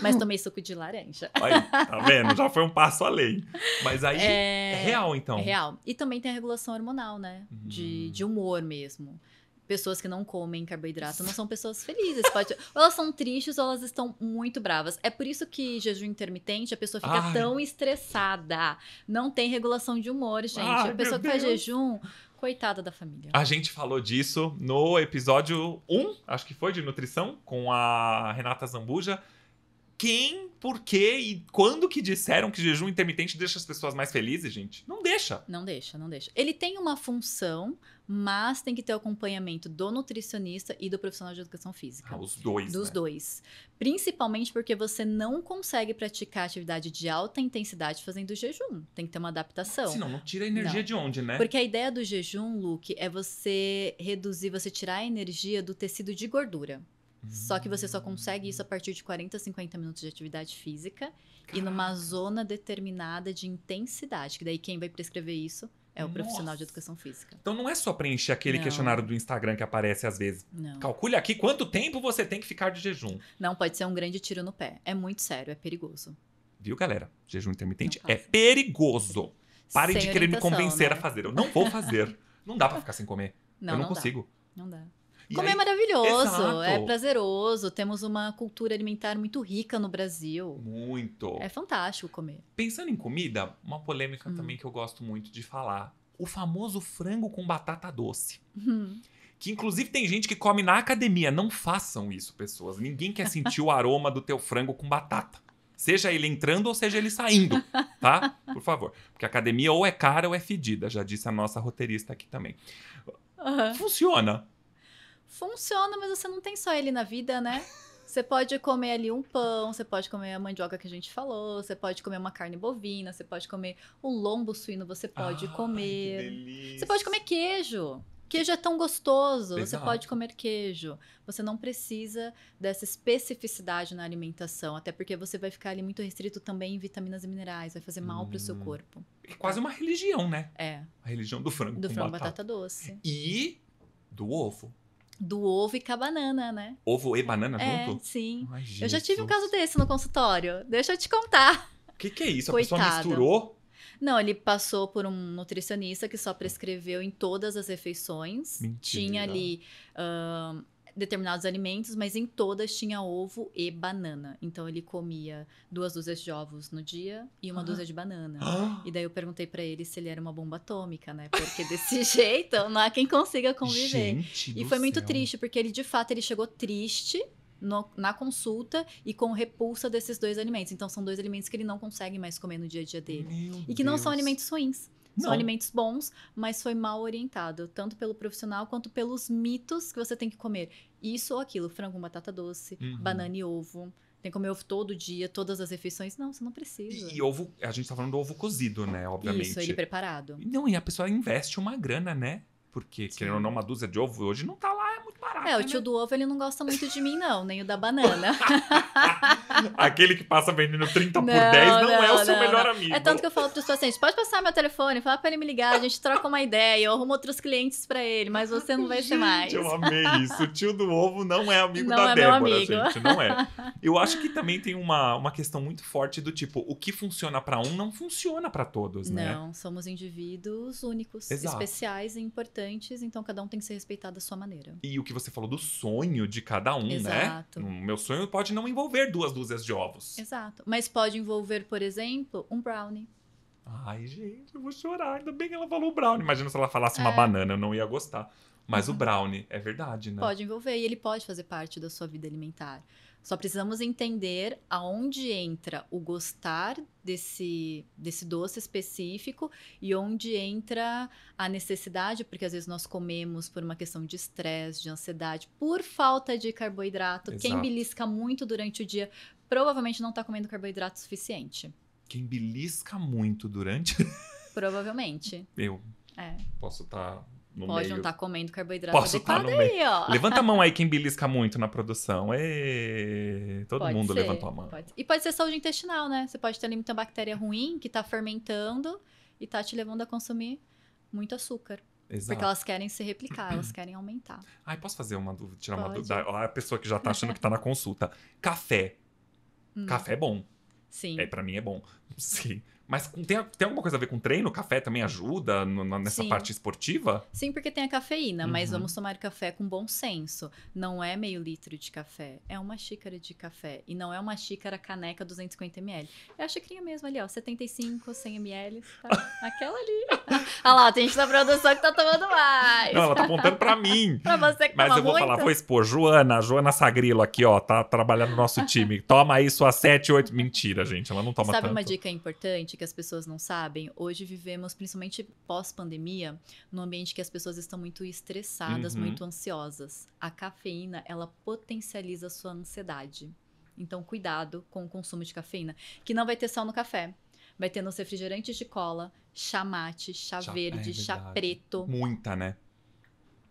Mas tomei suco de laranja. Aí, tá vendo? Já foi um passo além. Mas aí é, é real, então. É real. E também tem a regulação hormonal, né? Hum. De, de humor mesmo pessoas que não comem carboidrato não são pessoas felizes. Pode... ou elas são tristes ou elas estão muito bravas. É por isso que jejum intermitente, a pessoa fica Ai. tão estressada. Não tem regulação de humor, gente. Ai, a pessoa que faz jejum. Coitada da família. A gente falou disso no episódio 1, acho que foi, de nutrição, com a Renata Zambuja quem, por quê e quando que disseram que jejum intermitente deixa as pessoas mais felizes, gente? Não deixa. Não deixa, não deixa. Ele tem uma função, mas tem que ter o acompanhamento do nutricionista e do profissional de educação física. Ah, os dois. Dos né? dois. Principalmente porque você não consegue praticar atividade de alta intensidade fazendo jejum. Tem que ter uma adaptação. Senão, não tira energia não. de onde, né? Porque a ideia do jejum, Luke, é você reduzir, você tirar a energia do tecido de gordura. Só que você só consegue isso a partir de 40, 50 minutos de atividade física Caraca. e numa zona determinada de intensidade. Que daí quem vai prescrever isso é o Nossa. profissional de educação física. Então não é só preencher aquele não. questionário do Instagram que aparece às vezes. Não. Calcule aqui quanto tempo você tem que ficar de jejum. Não, pode ser um grande tiro no pé. É muito sério, é perigoso. Viu, galera? Jejum intermitente é perigoso. Parem de querer me convencer né? a fazer. Eu não vou fazer. *laughs* não dá para ficar sem comer. Não, Eu não, não consigo. Dá. Não dá. E Comer aí... é maravilhoso, é Exato. é prazeroso. Temos uma cultura alimentar muito rica no Brasil. Muito. É fantástico comer. Pensando em comida, uma polêmica hum. também que eu gosto muito de falar: o famoso frango com batata doce. Hum. Que inclusive tem gente que come na academia. Não façam isso, pessoas. Ninguém quer sentir o aroma do teu frango com batata. Seja ele entrando ou seja ele saindo, tá? Por favor. Porque academia ou é cara ou é fedida, já disse a nossa roteirista aqui também. Uhum. Funciona. Funciona, mas você não tem só ele na vida, né? *laughs* Você pode comer ali um pão, você pode comer a mandioca que a gente falou, você pode comer uma carne bovina, você pode comer o lombo suíno, você pode ah, comer. Você pode comer queijo. Queijo é tão gostoso, Exato. você pode comer queijo. Você não precisa dessa especificidade na alimentação, até porque você vai ficar ali muito restrito também em vitaminas e minerais, vai fazer mal hum. para o seu corpo. É quase uma religião, né? É. A religião do frango. Do frango batata. batata doce. E do ovo do ovo e com a banana, né? Ovo e banana é, junto? Sim. Ai, eu já tive um caso desse no consultório. Deixa eu te contar. O que, que, é isso? A Coitado. pessoa misturou? Não, ele passou por um nutricionista que só prescreveu em todas as refeições. Mentira. Tinha ali. Uh, determinados alimentos, mas em todas tinha ovo e banana. Então ele comia duas dúzias de ovos no dia e uma ah. dúzia de banana. Ah. E daí eu perguntei para ele se ele era uma bomba atômica, né? Porque desse *laughs* jeito não há quem consiga conviver. Gente e foi muito céu. triste, porque ele de fato ele chegou triste no, na consulta e com repulsa desses dois alimentos. Então, são dois alimentos que ele não consegue mais comer no dia a dia dele. Meu e que Deus. não são alimentos ruins. Não. São alimentos bons, mas foi mal orientado, tanto pelo profissional quanto pelos mitos que você tem que comer. Isso ou aquilo, frango, batata doce, uhum. banana e ovo. Tem que comer ovo todo dia, todas as refeições. Não, você não precisa. E, e ovo, a gente tá falando do ovo cozido, né? Obviamente. Isso, ele preparado. Não, e a pessoa investe uma grana, né? Porque, Sim. querendo ou não, uma dúzia de ovo hoje não tá lá é muito barato. É, o né, tio do ovo ele não gosta muito de mim, não, nem o da *laughs* banana. Aquele que passa vendendo 30 não, por 10 não, não é o seu não, melhor amigo. É tanto que eu falo para os assim, pacientes: pode passar meu telefone, falar para ele me ligar, a gente troca uma ideia, eu arrumo outros clientes para ele, mas você não vai ser mais. Eu amei isso. O tio do ovo não é amigo não da é Débora, amigo. gente. Não é. *laughs* Eu acho que também tem uma, uma questão muito forte do tipo: o que funciona para um não funciona para todos, né? Não, somos indivíduos únicos, Exato. especiais e importantes, então cada um tem que ser respeitado da sua maneira. E o que você falou do sonho de cada um, né? Exato. né? O meu sonho pode não envolver duas dúzias de ovos. Exato. Mas pode envolver, por exemplo, um brownie. Ai, gente, eu vou chorar. Ainda bem que ela falou brownie. Imagina se ela falasse é. uma banana, eu não ia gostar. Mas uhum. o brownie, é verdade, né? Pode envolver e ele pode fazer parte da sua vida alimentar. Só precisamos entender aonde entra o gostar desse, desse doce específico e onde entra a necessidade, porque às vezes nós comemos por uma questão de estresse, de ansiedade, por falta de carboidrato. Exato. Quem belisca muito durante o dia provavelmente não está comendo carboidrato suficiente. Quem belisca muito durante. *laughs* Provavelmente. Eu. É. Posso estar tá no Pode meio. não estar tá comendo carboidrato Posso tá no meio. aí, ó. Levanta a *laughs* mão aí quem belisca muito na produção. Ê, todo pode mundo ser, levantou a mão. Pode. E pode ser saúde intestinal, né? Você pode ter ali muita bactéria ruim que está fermentando e está te levando a consumir muito açúcar. Exato. Porque elas querem se replicar, elas querem aumentar. *clears throat* Ai, posso fazer uma dúvida? Tirar pode. uma dúvida? a pessoa que já está achando que está na consulta. Café. *laughs* Hum. Café é bom. Sim. É, para mim é bom. *laughs* Sim. Mas tem, tem alguma coisa a ver com treino? Café também ajuda no, nessa Sim. parte esportiva? Sim, porque tem a cafeína, uhum. mas vamos tomar café com bom senso. Não é meio litro de café, é uma xícara de café. E não é uma xícara caneca 250ml. É a xicrinha mesmo ali, ó, 75, 100ml. Tá? *laughs* Aquela ali. Olha, lá, tem gente da produção que tá tomando mais. Não, ela tá apontando pra mim. *laughs* pra você que Mas eu vou muita? falar, vou expor. Joana, Joana Sagrilo aqui, ó, tá trabalhando no nosso *laughs* time. Toma aí sua 7, 8. Mentira, gente, ela não toma Sabe tanto. Sabe uma dica importante? ambiente que as pessoas não sabem. Hoje vivemos, principalmente pós-pandemia, num ambiente que as pessoas estão muito estressadas, uhum. muito ansiosas. A cafeína, ela potencializa a sua ansiedade. Então, cuidado com o consumo de cafeína, que não vai ter só no café. Vai ter nos refrigerantes de cola, chá mate, chá, chá verde, é chá preto. Muita, né?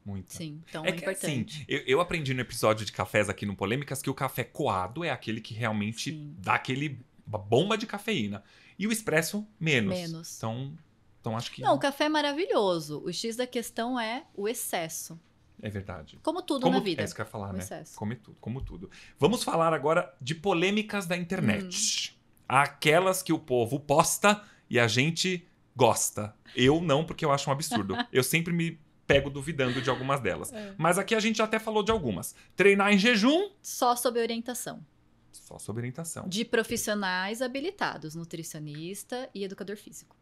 Muito. Sim, então é, é que, importante. Assim, eu, eu, aprendi no episódio de cafés aqui no Polêmicas que o café coado é aquele que realmente Sim. dá aquele bomba de cafeína. E o expresso, menos. Menos. Então, então acho que. Não, o café é maravilhoso. O X da questão é o excesso. É verdade. Como tudo como, na vida. É isso que eu ia falar, como né? Excesso. Como tudo, como tudo. Vamos falar agora de polêmicas da internet. Hum. Aquelas que o povo posta e a gente gosta. Eu não, porque eu acho um absurdo. *laughs* eu sempre me pego duvidando de algumas delas. É. Mas aqui a gente até falou de algumas. Treinar em jejum. Só sob orientação só sob orientação. De profissionais habilitados, nutricionista e educador físico.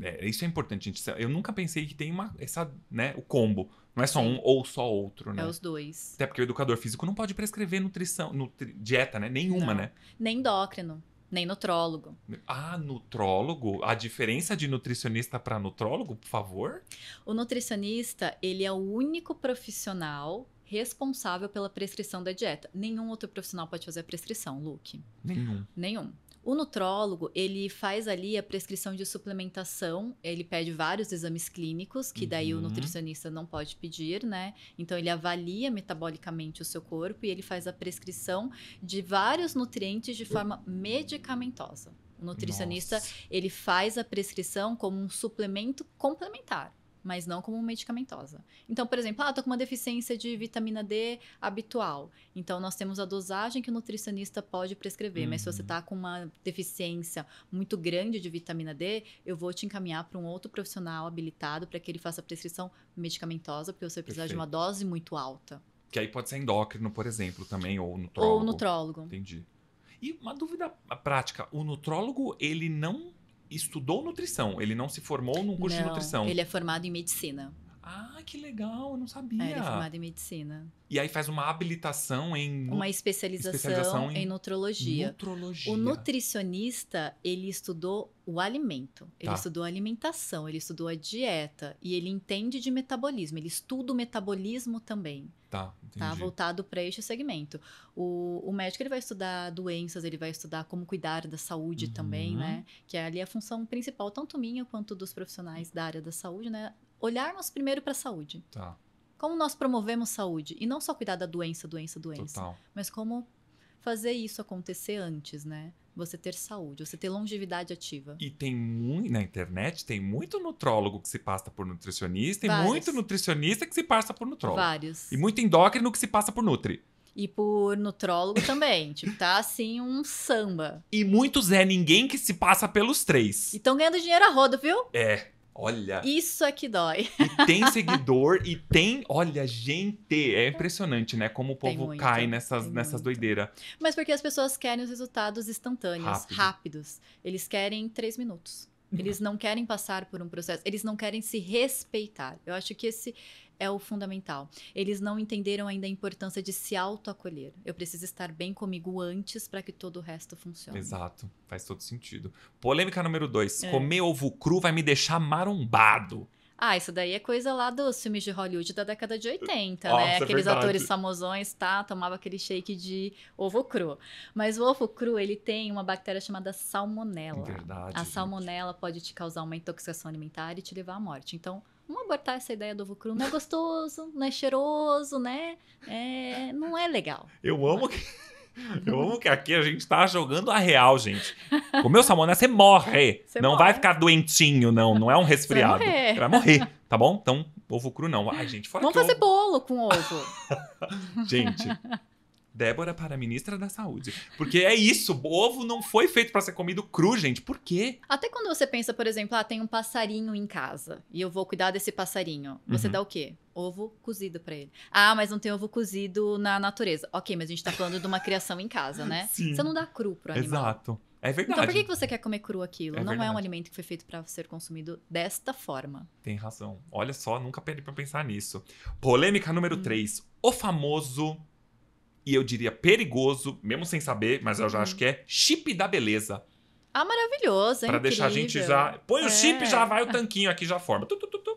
É, isso é importante, gente. É, eu nunca pensei que tem uma, essa, né, o combo. Não é só um ou só outro, né? É os dois. Até porque o educador físico não pode prescrever nutrição, nutri, dieta, né? Nenhuma, não. né? Nem endócrino, nem nutrólogo. Ah, nutrólogo? A diferença de nutricionista para nutrólogo, por favor? O nutricionista, ele é o único profissional responsável pela prescrição da dieta. Nenhum outro profissional pode fazer a prescrição, Luke. Nenhum. Nenhum. O nutrólogo, ele faz ali a prescrição de suplementação, ele pede vários exames clínicos, que uhum. daí o uhum. nutricionista não pode pedir, né? Então ele avalia metabolicamente o seu corpo e ele faz a prescrição de vários nutrientes de forma medicamentosa. O nutricionista, Nossa. ele faz a prescrição como um suplemento complementar mas não como medicamentosa. Então, por exemplo, ah, tô com uma deficiência de vitamina D habitual. Então, nós temos a dosagem que o nutricionista pode prescrever, uhum. mas se você uhum. tá com uma deficiência muito grande de vitamina D, eu vou te encaminhar para um outro profissional habilitado para que ele faça a prescrição medicamentosa, porque você precisa de uma dose muito alta. Que aí pode ser endócrino, por exemplo, também, ou nutrólogo. Ou nutrólogo. Entendi. E uma dúvida prática, o nutrólogo, ele não estudou nutrição, ele não se formou num curso não, de nutrição. Ele é formado em medicina. Ah, que legal, eu não sabia. É, ele é formado em medicina. E aí faz uma habilitação em. Uma especialização, especialização em, em nutrologia. nutrologia. O nutricionista, ele estudou o alimento, ele tá. estudou a alimentação, ele estudou a dieta e ele entende de metabolismo, ele estuda o metabolismo também. Tá, tá voltado para este segmento. O, o médico ele vai estudar doenças, ele vai estudar como cuidar da saúde uhum. também, né? Que é ali a função principal, tanto minha quanto dos profissionais da área da saúde, né? Olharmos primeiro para a saúde. Tá. Como nós promovemos saúde. E não só cuidar da doença, doença, doença. Total. Mas como fazer isso acontecer antes, né? você ter saúde, você ter longevidade ativa. E tem muito na internet, tem muito nutrólogo que se passa por nutricionista Vários. e muito nutricionista que se passa por nutrólogo. Vários. E muito endócrino que se passa por nutri. E por nutrólogo também. *laughs* tipo, tá assim um samba. E muitos é ninguém que se passa pelos três. E estão ganhando dinheiro a rodo, viu? É. Olha. Isso é que dói. E tem *laughs* seguidor e tem. Olha, gente, é impressionante, né? Como o povo muito, cai nessas, nessas doideiras. Mas porque as pessoas querem os resultados instantâneos, Rápido. rápidos. Eles querem três minutos. Eles não querem passar por um processo, eles não querem se respeitar. Eu acho que esse é o fundamental. Eles não entenderam ainda a importância de se autoacolher. Eu preciso estar bem comigo antes para que todo o resto funcione. Exato, faz todo sentido. Polêmica número dois: é. comer ovo cru vai me deixar marombado. Ah, isso daí é coisa lá dos filmes de Hollywood da década de 80, Nossa, né? É Aqueles é atores famosões, tá? Tomava aquele shake de ovo cru. Mas o ovo cru, ele tem uma bactéria chamada salmonela. Verdade. A salmonela pode te causar uma intoxicação alimentar e te levar à morte. Então, vamos abortar essa ideia do ovo cru. Não é gostoso, não é cheiroso, né? É, não é legal. Eu amo que... *laughs* Eu amo que aqui a gente tá jogando a real, gente. Comeu salmão, você morre. Você não morre. vai ficar doentinho, não. Não é um resfriado. vai morrer. vai morrer, tá bom? Então, ovo cru não. Ai, gente, fora Vamos fazer ovo... bolo com ovo. *laughs* gente. Débora para ministra da Saúde. Porque é isso, o ovo não foi feito para ser comido cru, gente. Por quê? Até quando você pensa, por exemplo, ah, tem um passarinho em casa e eu vou cuidar desse passarinho. Você uhum. dá o quê? Ovo cozido para ele. Ah, mas não tem ovo cozido na natureza. Ok, mas a gente tá falando de uma criação em casa, né? *laughs* Sim. Você não dá cru pro animal. Exato. É verdade. Então por que você quer comer cru aquilo? É não verdade. é um alimento que foi feito para ser consumido desta forma. Tem razão. Olha só, nunca parei para pensar nisso. Polêmica número hum. 3. O famoso e eu diria perigoso, mesmo sem saber, mas eu já acho uhum. que é chip da beleza. Ah, maravilhoso, hein? Pra incrível. deixar a gente já. Põe é. o chip, é. já vai o *laughs* tanquinho aqui, já forma. Tu, tu, tu, tu.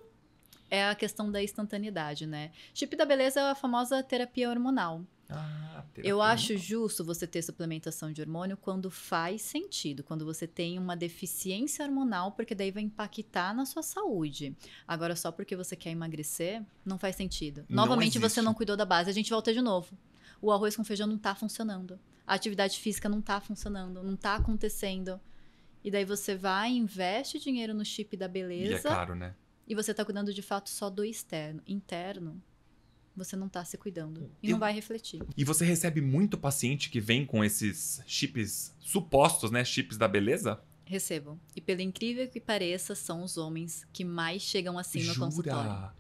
É a questão da instantaneidade, né? Chip da beleza é a famosa terapia hormonal. Ah, terapia. Eu acho justo você ter suplementação de hormônio quando faz sentido, quando você tem uma deficiência hormonal, porque daí vai impactar na sua saúde. Agora, só porque você quer emagrecer, não faz sentido. Novamente, não você não cuidou da base. A gente volta de novo o arroz com feijão não está funcionando. A atividade física não está funcionando, não está acontecendo. E daí você vai, investe dinheiro no chip da beleza. E é caro, né? E você está cuidando de fato só do externo. Interno, você não está se cuidando e Eu... não vai refletir. E você recebe muito paciente que vem com esses chips supostos, né? Chips da beleza? Recebo. E pelo incrível que pareça, são os homens que mais chegam assim no consultório.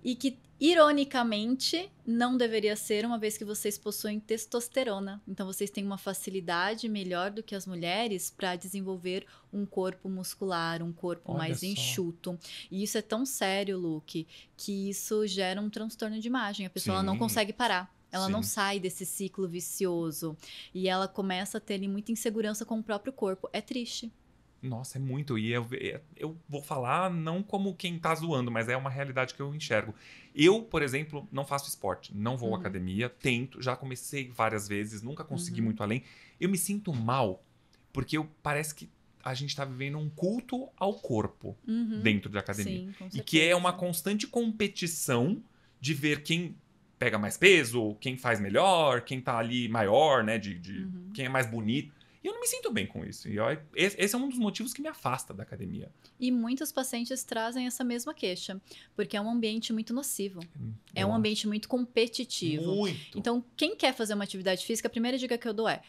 E que, ironicamente, não deveria ser, uma vez que vocês possuem testosterona. Então, vocês têm uma facilidade melhor do que as mulheres para desenvolver um corpo muscular, um corpo Olha mais só. enxuto. E isso é tão sério, Luke, que isso gera um transtorno de imagem. A pessoa não consegue parar. Ela Sim. não sai desse ciclo vicioso. E ela começa a ter ali, muita insegurança com o próprio corpo. É triste. Nossa, é muito. E eu, é, eu vou falar não como quem tá zoando, mas é uma realidade que eu enxergo. Eu, por exemplo, não faço esporte, não vou uhum. à academia, tento, já comecei várias vezes, nunca consegui uhum. muito além. Eu me sinto mal, porque eu, parece que a gente tá vivendo um culto ao corpo uhum. dentro da academia. Sim, e que é uma constante competição de ver quem pega mais peso, quem faz melhor, quem tá ali maior, né? De, de uhum. quem é mais bonito eu não me sinto bem com isso. E eu, esse é um dos motivos que me afasta da academia. E muitos pacientes trazem essa mesma queixa, porque é um ambiente muito nocivo. É um ambiente muito competitivo. Muito. Então, quem quer fazer uma atividade física, a primeira dica que eu dou é: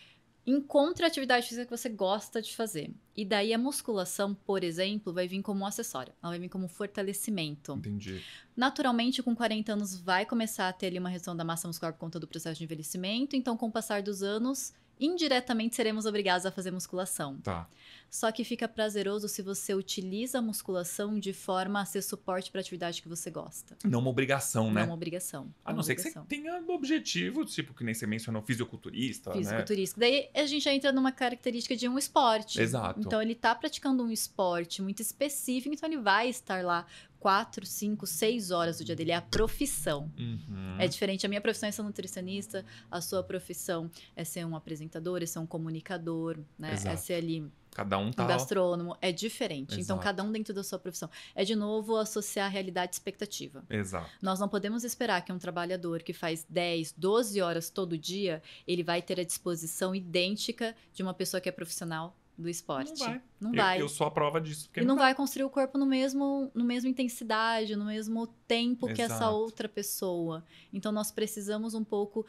Encontre a atividade física que você gosta de fazer. E daí a musculação, por exemplo, vai vir como um acessório. Ela vai vir como um fortalecimento. Entendi. Naturalmente, com 40 anos, vai começar a ter ali uma redução da massa muscular por conta do processo de envelhecimento. Então, com o passar dos anos, indiretamente seremos obrigados a fazer musculação. Tá. Só que fica prazeroso se você utiliza a musculação de forma a ser suporte para atividade que você gosta. Não uma obrigação, né? Não uma obrigação. A não ser que você tenha um objetivo, tipo, que nem você mencionou, fisiculturista. Né? Fisiculturista. Né? Daí a gente já entra numa característica de um esporte. Exato. Então ele está praticando um esporte muito específico, então ele vai estar lá quatro, cinco, seis horas do dia dele. É a profissão. Uhum. É diferente. A minha profissão é ser nutricionista, a sua profissão é ser um apresentador, é ser um comunicador, né? É Exato. É ser ali cada um tá. Um gastrônomo é diferente. Então Exato. Então, cada um dentro da sua profissão. É de novo associar a realidade expectativa. Exato. Nós não podemos esperar que um trabalhador que faz 10, 12 horas todo dia, ele vai ter a disposição idêntica de uma pessoa que é profissional do esporte. Não vai. Não eu, vai. eu, sou a prova disso. e não, vai. Tá vai construir o corpo no mesmo, no mesmo intensidade, no mesmo tempo Exato. que essa outra pessoa. Então nós precisamos um pouco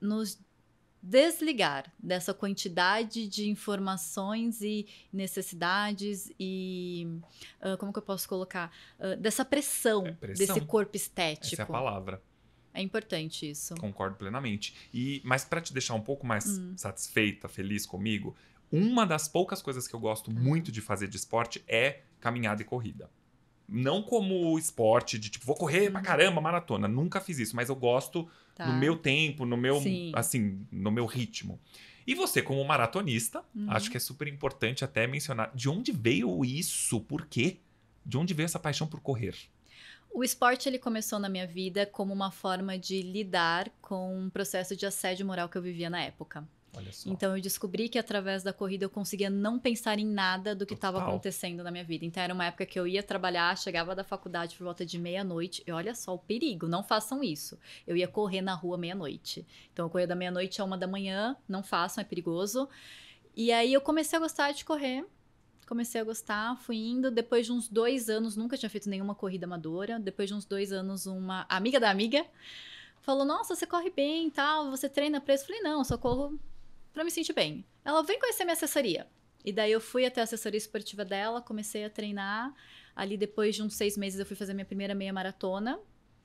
nos desligar dessa quantidade de informações e necessidades e uh, como que eu posso colocar uh, dessa pressão, é pressão, desse corpo estético. Essa é a palavra. É importante isso. Concordo plenamente. E mas para te deixar um pouco mais hum. satisfeita, feliz comigo, uma das poucas coisas que eu gosto hum. muito de fazer de esporte é caminhada e corrida. Não como esporte de tipo, vou correr pra uhum. caramba, maratona. Nunca fiz isso, mas eu gosto tá. no meu tempo, no meu, Sim. assim, no meu ritmo. E você, como maratonista, uhum. acho que é super importante até mencionar de onde veio isso, por quê? De onde veio essa paixão por correr? O esporte ele começou na minha vida como uma forma de lidar com um processo de assédio moral que eu vivia na época. Então eu descobri que através da corrida eu conseguia não pensar em nada do que estava acontecendo na minha vida. Então era uma época que eu ia trabalhar, chegava da faculdade por volta de meia-noite. E olha só o perigo, não façam isso. Eu ia correr na rua meia-noite. Então eu corria da meia-noite a uma da manhã, não façam, é perigoso. E aí eu comecei a gostar de correr comecei a gostar, fui indo. Depois de uns dois anos, nunca tinha feito nenhuma corrida amadora. Depois de uns dois anos, uma amiga da amiga falou: Nossa, você corre bem e tal, você treina preso. Eu falei: Não, só corro para me sentir bem. Ela vem conhecer minha assessoria. E daí eu fui até a assessoria esportiva dela, comecei a treinar. Ali depois de uns seis meses eu fui fazer minha primeira meia maratona.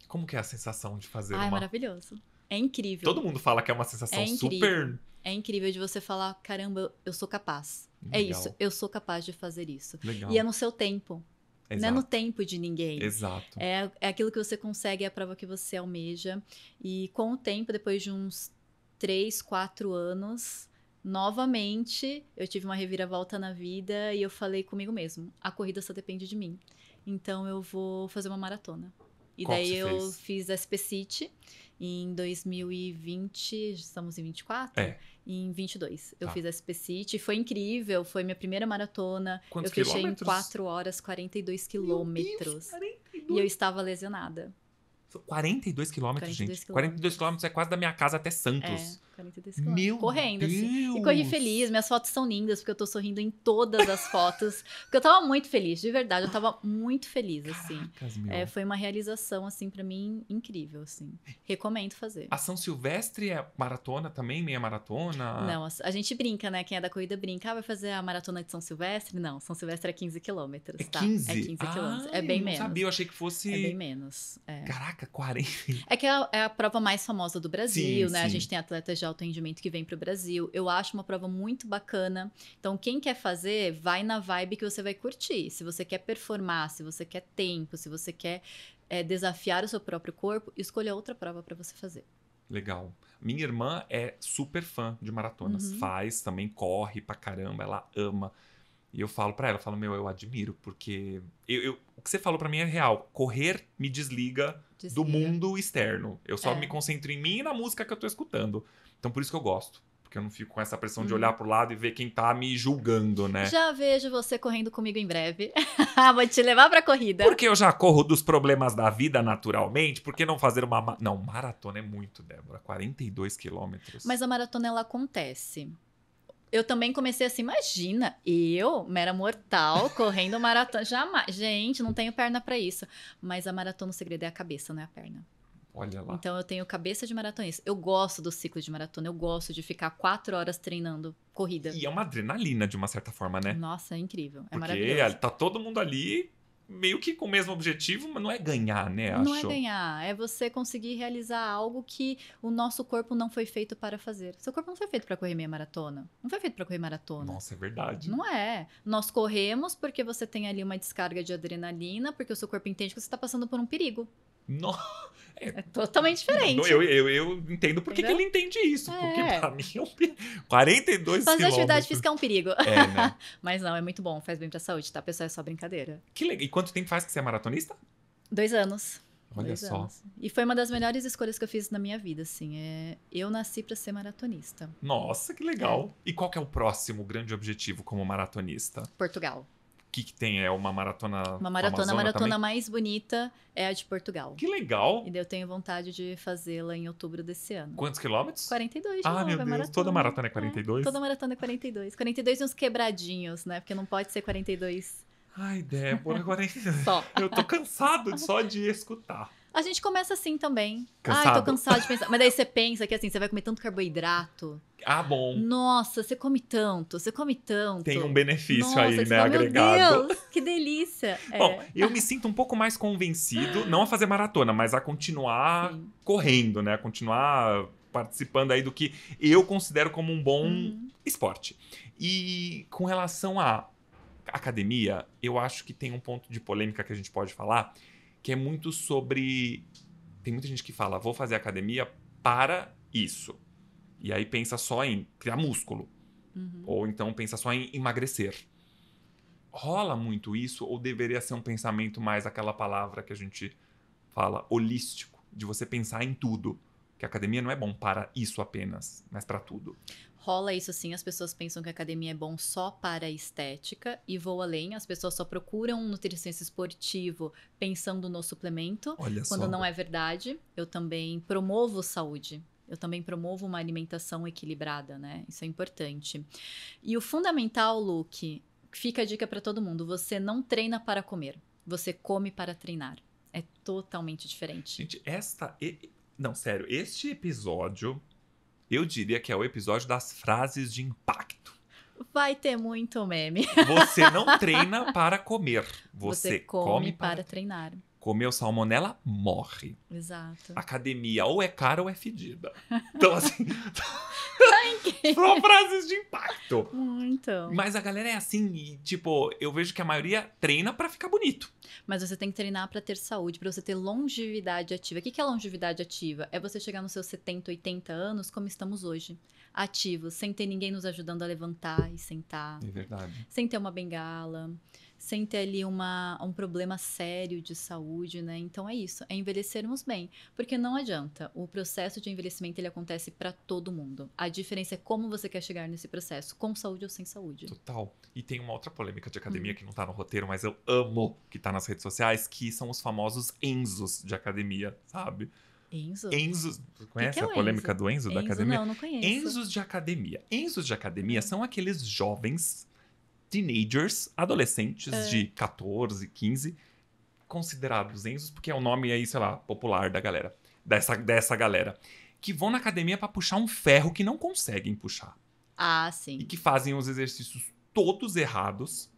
Como que é a sensação de fazer Ai, uma... é maravilhoso. É incrível. Todo mundo fala que é uma sensação é super... É incrível de você falar, caramba, eu sou capaz. É Legal. É isso, eu sou capaz de fazer isso. Legal. E é no seu tempo. Exato. Não é no tempo de ninguém. Exato. É, é aquilo que você consegue, é a prova que você almeja. E com o tempo, depois de uns três, quatro anos, novamente eu tive uma reviravolta na vida e eu falei comigo mesmo: a corrida só depende de mim. Então eu vou fazer uma maratona. E Qual daí eu fez? fiz a SP City em 2020, estamos em 24? É. Em 22. Eu tá. fiz a SP City, foi incrível, foi minha primeira maratona. Quantos eu fechei em 4 horas 42 quilômetros. Deus, 42. E eu estava lesionada. 42 quilômetros, gente. 42 quilômetros é quase da minha casa até Santos. É. 42 Meu correndo, Deus. assim. E corri feliz, minhas fotos são lindas, porque eu tô sorrindo em todas as fotos. Porque eu tava muito feliz, de verdade, eu tava muito feliz, assim. Caracas, assim. É, foi uma realização, assim, para mim, incrível, assim. Recomendo fazer. A São Silvestre é maratona também? Meia maratona? Não, a, gente brinca, né? Quem é da corrida brinca, ah, vai fazer a maratona de São Silvestre? Não, São Silvestre é 15 quilômetros, tá? É 15? É 15 ah, quilômetros. É, tá? é, é ah, bem eu menos. sabia, eu achei que fosse... É bem menos. É. Caraca, 40... É que é a, é a prova mais famosa do Brasil, sim, né? Sim. A gente tem atletas de rendimento que vem para o Brasil. Eu acho uma prova muito bacana. Então, quem quer fazer, vai na vibe que você vai curtir. Se você quer performar, se você quer tempo, se você quer é, desafiar o seu próprio corpo, escolha outra prova para você fazer. Legal. Minha irmã é super fã de maratonas. Uhum. Faz também, corre pra caramba, ela ama. E eu falo para ela, eu falo, meu, eu admiro, porque eu, eu o que você falou para mim é real. Correr me desliga, desliga, do mundo externo. Eu só é. me concentro em mim e na música que eu tô escutando. Então por isso que eu gosto. Porque eu não fico com essa pressão hum. de olhar pro lado e ver quem tá me julgando, né? Já vejo você correndo comigo em breve. *laughs* Vou te levar pra corrida. Porque eu já corro dos problemas da vida naturalmente. Por que não fazer uma. Ma... Não, maratona é muito, Débora. 42 quilômetros. Mas a maratona, ela acontece eu também comecei assim, imagina, eu, mera mortal, *laughs* correndo maratona, jamais. Gente, não tenho perna para isso. Mas a maratona, o segredo é a cabeça, não é a perna. Olha lá. Então eu tenho cabeça de maratonista. Eu gosto do ciclo de maratona, eu gosto de ficar quatro horas treinando corrida. E é uma adrenalina, de uma certa forma, né? Nossa, é incrível. É Porque maravilhoso. tá todo mundo ali meio que com o mesmo objetivo, mas não é ganhar, né? Acho. Não é ganhar, é você conseguir realizar algo que o nosso corpo não foi feito para fazer. Seu corpo não foi feito para correr meia maratona. Não foi feito para correr maratona. Nossa, é verdade. Não é. Nós corremos porque você tem ali uma descarga de adrenalina, porque o seu corpo entende que você está passando por um perigo. No... É, é totalmente diferente. Eu, eu, eu entendo por que ele entende isso. É. Porque pra *laughs* mim é um perigo. 42 Fazer atividade física é um perigo. É, né? *laughs* Mas não, é muito bom, faz bem pra saúde, tá? Pessoal, é só brincadeira. Que legal. E quanto tempo faz que você é maratonista? Dois anos. Olha dois só. Anos. E foi uma das melhores escolhas que eu fiz na minha vida, assim. É... Eu nasci para ser maratonista. Nossa, que legal. É. E qual que é o próximo grande objetivo como maratonista? Portugal que, que tem? É uma maratona. Uma maratona. A maratona também? mais bonita é a de Portugal. Que legal! E eu tenho vontade de fazê-la em outubro desse ano. Quantos quilômetros? 42. Ah, meu Deus, maratona. toda maratona é 42? É, toda maratona é 42. 42 e é uns quebradinhos, né? Porque não pode ser 42. Ai, Débora, agora. só. Eu tô cansado só de escutar. A gente começa assim também. Cansado. Ai, tô cansado de pensar. Mas daí você pensa que assim, você vai comer tanto carboidrato. Ah, bom. Nossa, você come tanto, você come tanto. Tem um benefício Nossa, aí, né, fala, agregado. Meu Deus, que delícia. É. Bom, eu me sinto um pouco mais convencido, não a fazer maratona, mas a continuar Sim. correndo, né? A continuar participando aí do que eu considero como um bom uhum. esporte. E com relação à academia, eu acho que tem um ponto de polêmica que a gente pode falar, que é muito sobre. Tem muita gente que fala, vou fazer academia para isso. E aí pensa só em criar músculo. Uhum. Ou então pensa só em emagrecer. Rola muito isso, ou deveria ser um pensamento mais aquela palavra que a gente fala, holístico, de você pensar em tudo que a academia não é bom para isso apenas, mas para tudo. Rola isso sim, as pessoas pensam que a academia é bom só para estética e vou além, as pessoas só procuram um nutricionista esportivo pensando no suplemento, Olha quando só. não é verdade. Eu também promovo saúde. Eu também promovo uma alimentação equilibrada, né? Isso é importante. E o fundamental, Luke, fica a dica para todo mundo: você não treina para comer, você come para treinar. É totalmente diferente. Gente, esta não, sério, este episódio eu diria que é o episódio das frases de impacto. Vai ter muito meme. Você não treina para comer, *laughs* você, você come, come para... para treinar. Comeu salmonela, morre. Exato. Academia ou é cara ou é fedida. Então, assim. *laughs* Tá São frases de impacto. Muito. Mas a galera é assim, e, tipo, eu vejo que a maioria treina para ficar bonito. Mas você tem que treinar para ter saúde, para você ter longevidade ativa. O que é longevidade ativa? É você chegar nos seus 70, 80 anos, como estamos hoje. Ativos, sem ter ninguém nos ajudando a levantar e sentar. É verdade. Sem ter uma bengala sem ter ali uma, um problema sério de saúde, né? Então é isso, é envelhecermos bem, porque não adianta. O processo de envelhecimento ele acontece para todo mundo. A diferença é como você quer chegar nesse processo, com saúde ou sem saúde. Total. E tem uma outra polêmica de academia hum. que não tá no roteiro, mas eu amo que tá nas redes sociais, que são os famosos Enzos de academia, sabe? Enzo? Enzo. Conhece que que é a polêmica Enzo? do Enzo, Enzo da academia? Não, não conheço. Enzos de academia. Enzos de academia hum. são aqueles jovens teenagers, adolescentes é. de 14, 15, considerados Enzos, porque é o nome aí, sei lá, popular da galera, dessa, dessa galera, que vão na academia para puxar um ferro que não conseguem puxar. Ah, sim. E que fazem os exercícios todos errados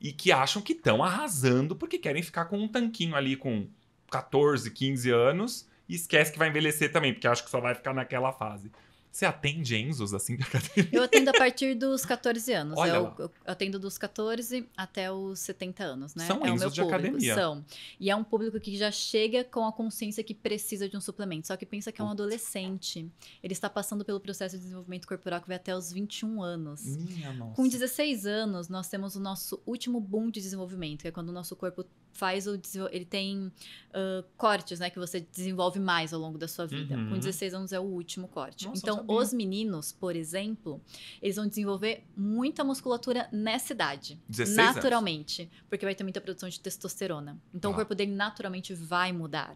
e que acham que estão arrasando porque querem ficar com um tanquinho ali com 14, 15 anos e esquece que vai envelhecer também, porque acho que só vai ficar naquela fase. Você atende Enzos assim da *laughs* academia? Eu atendo a partir dos 14 anos. Olha é eu, eu, atendo dos 14 até os 70 anos, né? São é Enzos de público. academia. São. E é um público que já chega com a consciência que precisa de um suplemento, só que pensa que é um adolescente. Ele está passando pelo processo de desenvolvimento corporal que vai até os 21 anos. Minha nossa. Com 16 anos, nós temos o nosso último boom de desenvolvimento, que é quando o nosso corpo faz o ele tem uh, cortes, né, que você desenvolve mais ao longo da sua vida. Uhum. Com 16 anos é o último corte. Nossa, então os meninos, por exemplo, eles vão desenvolver muita musculatura nessa idade. 16 naturalmente. Anos. Porque vai ter muita produção de testosterona. Então, ah. o corpo dele naturalmente vai mudar.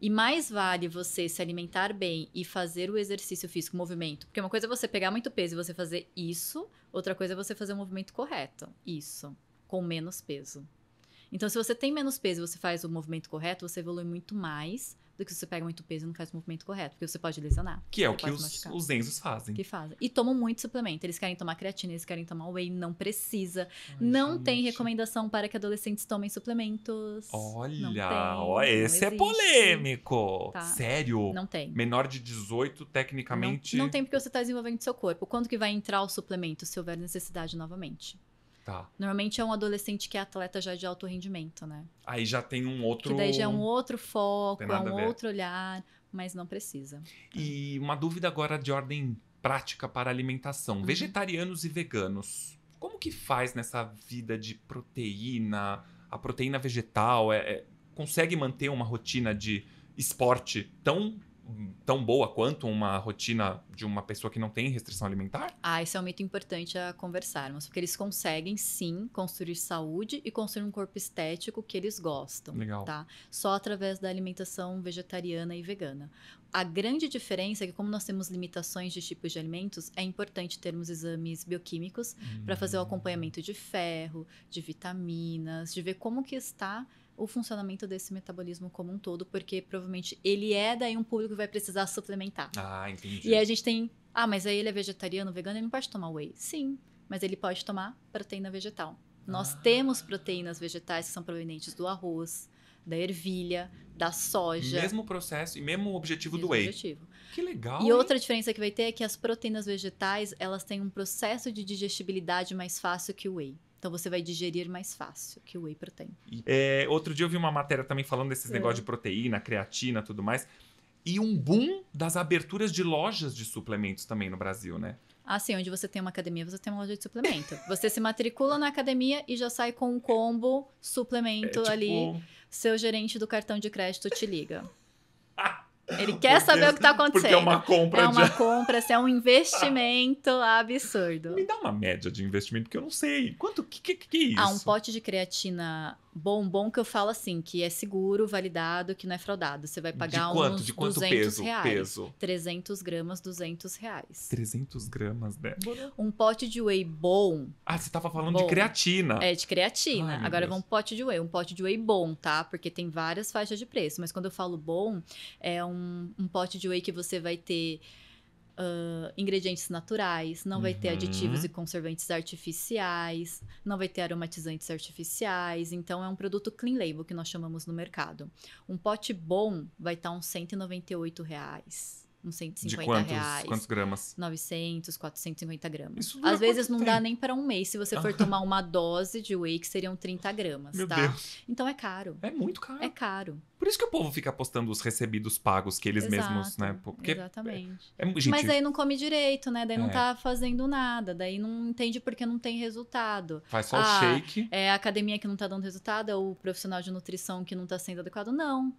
E mais vale você se alimentar bem e fazer o exercício físico, o movimento. Porque uma coisa é você pegar muito peso e você fazer isso, outra coisa é você fazer o movimento correto. Isso. Com menos peso. Então, se você tem menos peso e você faz o movimento correto, você evolui muito mais do que se você pega muito peso e não faz o movimento correto, porque você pode lesionar. Que é o que os, os denzos fazem. Que fazem. E tomam muito suplemento. Eles querem tomar creatina, eles querem tomar whey, não precisa. Ai, não gente. tem recomendação para que adolescentes tomem suplementos. Olha, ó, esse é polêmico. Tá. Sério? Não tem. Menor de 18, tecnicamente. Não, não tem porque você está desenvolvendo seu corpo. Quando que vai entrar o suplemento se houver necessidade novamente? Tá. Normalmente é um adolescente que é atleta já de alto rendimento, né? Aí já tem um outro. Que daí já é um outro foco, é um outro olhar, mas não precisa. E uma dúvida agora de ordem prática para alimentação: uhum. vegetarianos e veganos. Como que faz nessa vida de proteína? A proteína vegetal é, é consegue manter uma rotina de esporte tão tão boa quanto uma rotina de uma pessoa que não tem restrição alimentar? Ah, esse é um mito importante a conversarmos, porque eles conseguem sim construir saúde e construir um corpo estético que eles gostam. Legal. Tá? Só através da alimentação vegetariana e vegana. A grande diferença é que, como nós temos limitações de tipos de alimentos, é importante termos exames bioquímicos hum. para fazer o hum. acompanhamento de ferro, de vitaminas, de ver como que está o funcionamento desse metabolismo como um todo, porque provavelmente ele é daí um público que vai precisar suplementar. Ah, entendi. E a gente tem, ah, mas aí ele é vegetariano, vegano, ele não pode tomar whey. Sim, mas ele pode tomar proteína vegetal. Nós ah. temos proteínas vegetais que são provenientes do arroz, da ervilha, da soja. Mesmo processo e mesmo objetivo mesmo do whey. Objetivo. Que legal. E hein? outra diferença que vai ter é que as proteínas vegetais, elas têm um processo de digestibilidade mais fácil que o whey. Então você vai digerir mais fácil que o whey protein. É, outro dia eu vi uma matéria também falando desses é. negócios de proteína, creatina, tudo mais. E um boom das aberturas de lojas de suplementos também no Brasil, né? Ah, sim, onde você tem uma academia, você tem uma loja de suplemento. Você se matricula na academia e já sai com um combo suplemento é, tipo... ali. Seu gerente do cartão de crédito te liga. *laughs* Ele quer porque, saber o que está acontecendo. *laughs* Porque é uma compra. É uma de... compra, assim, é um investimento absurdo. Me dá uma média de investimento, porque eu não sei. Quanto? que, que, que é isso? Ah, um pote de creatina Bom, bom que eu falo assim, que é seguro, validado, que não é fraudado. Você vai pagar de quanto? uns de quanto 200 peso, reais. Peso? 300 gramas, 200 reais. 300 gramas, né? Um pote de whey bom... Ah, você tava falando bom, de creatina. É, de creatina. Ai, Agora, um pote de whey. Um pote de whey bom, tá? Porque tem várias faixas de preço. Mas quando eu falo bom, é um, um pote de whey que você vai ter uh, ingredientes naturais, não uhum. vai ter aditivos uhum. e conservantes artificiais, não vai ter aromatizantes artificiais. Então, é um produto clean label que nós chamamos no mercado. Um pote bom vai estar tá uns R$ 198. Reais uns 150 de quantos, reais. quantos gramas? 900, 450 gramas. Isso é Às vezes não tempo? dá nem para um mês. Se você for ah. tomar uma dose de whey, que seriam 30 gramas, Meu tá? Deus. Então é caro. É muito caro. É caro. Por isso que o povo fica postando os recebidos pagos que eles Exato, mesmos, né? Porque exatamente. É, é, gente... Mas aí não come direito, né? Daí não é. tá fazendo nada. Daí não entende porque não tem resultado. Faz só ah, o shake. É a academia que não tá dando resultado, é o profissional de nutrição que não tá sendo adequado. Não.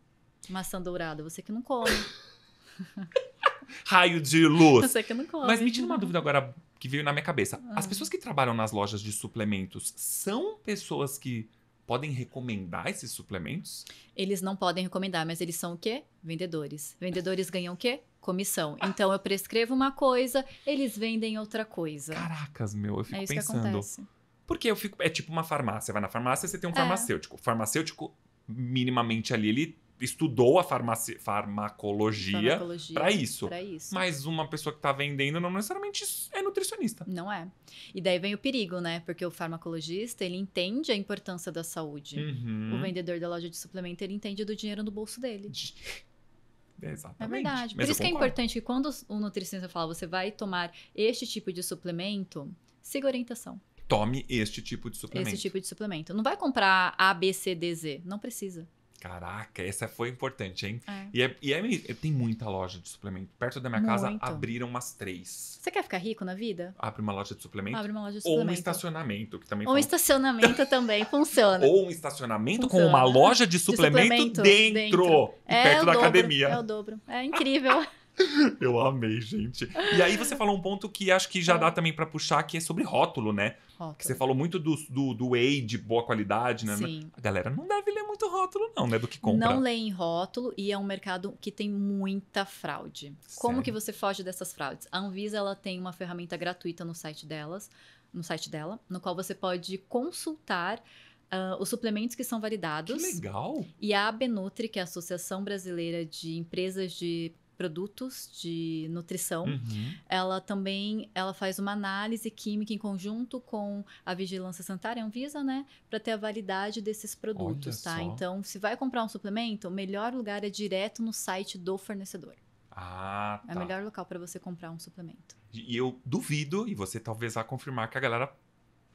Maçã dourada, você que não come. *laughs* raio de luz. Eu sei que não come. Mas me tira uma dúvida agora que veio na minha cabeça. Ah. As pessoas que trabalham nas lojas de suplementos são pessoas que podem recomendar esses suplementos? Eles não podem recomendar, mas eles são o quê? Vendedores. Vendedores ganham o quê? Comissão. Ah. Então eu prescrevo uma coisa, eles vendem outra coisa. Caracas, meu, eu fico é isso pensando. Que acontece. Porque eu fico. É tipo uma farmácia. Vai na farmácia, você tem um é. farmacêutico. O farmacêutico, minimamente ali, ele estudou a farmacologia, para isso. isso. Mas uma pessoa que está vendendo não necessariamente é nutricionista. Não é. E daí vem o perigo, né? Porque o farmacologista, ele entende a importância da saúde. Uhum. O vendedor da loja de suplemento, ele entende do dinheiro no bolso dele. É *laughs* exatamente. É verdade. Mas Por isso que é importante que quando o nutricionista fala, você vai tomar este tipo de suplemento, siga a orientação. Tome este tipo de suplemento. Esse tipo de suplemento. Não vai comprar A, B, C, D, Z. Não precisa. Caraca, essa foi importante, hein? É. E, é, e é, tem muita loja de suplemento. Perto da minha Muito. casa abriram umas três. Você quer ficar rico na vida? Abre uma loja de suplemento. Abre uma loja de suplemento. Ou um estacionamento, que também Ou um estacionamento *laughs* também funciona. Ou um estacionamento funciona. com uma loja de suplemento, de suplemento dentro. dentro. É perto da é dobro, academia. É o dobro. É incrível. *laughs* *laughs* Eu amei, gente. E aí você falou um ponto que acho que já é. dá também para puxar, que é sobre rótulo, né? Rótulo. Que você falou muito do, do, do whey de boa qualidade, né? Sim. A galera não deve ler muito rótulo, não, né? Do que compra. Não lê em rótulo e é um mercado que tem muita fraude. Sério? Como que você foge dessas fraudes? A Anvisa ela tem uma ferramenta gratuita no site delas, no site dela, no qual você pode consultar Uh, os suplementos que são validados. Que legal! E a Abenutri, que é a Associação Brasileira de Empresas de produtos de nutrição. Uhum. Ela também ela faz uma análise química em conjunto com a vigilância sanitária, Anvisa, né, para ter a validade desses produtos, Olha tá? Só. Então, se vai comprar um suplemento, o melhor lugar é direto no site do fornecedor. Ah, tá. É o tá. melhor local para você comprar um suplemento. E eu duvido, e você talvez vá confirmar que a galera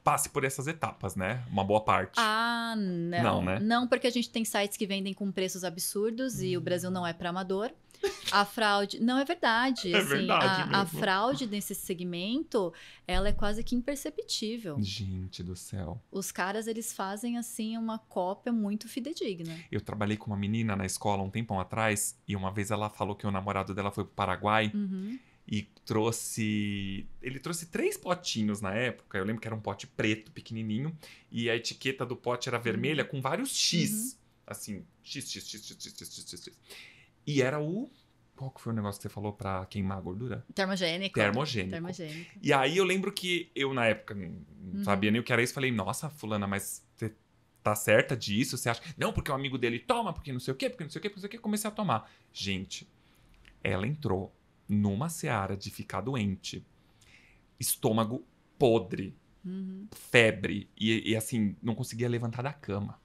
passe por essas etapas, né? Uma boa parte. Ah, não. Não, né? Não, porque a gente tem sites que vendem com preços absurdos hum. e o hum. Brasil não é para amador. A fraude. Não é verdade. *laughs* É assim, verdade a, a, fraude nesse segmento, ela é quase que imperceptível. Gente do céu. Os caras, eles fazem, assim, uma cópia muito fidedigna. Eu trabalhei com uma menina na escola um tempão atrás, e uma vez ela falou que o namorado dela foi pro Paraguai. Uhum. E trouxe. Ele trouxe três potinhos na época. Eu lembro que era um pote preto, pequenininho. E a etiqueta do pote era vermelha, uhum. com vários X. Uhum. Assim, X, X, X, X, X, X, X. X. E era o. Qual que foi o negócio que você falou para queimar a gordura? Termogênico. Termogênico. Termogênico. E aí eu lembro que eu, na época, não uhum. sabia nem o que era isso. Falei, nossa, Fulana, mas você tá certa disso? Você acha. Não, porque o amigo dele toma, porque não sei o quê, porque não sei o quê, porque não sei o quê. Comecei a tomar. Gente, ela entrou numa seara de ficar doente. Estômago podre, uhum. febre, e, e, assim, não conseguia levantar da cama.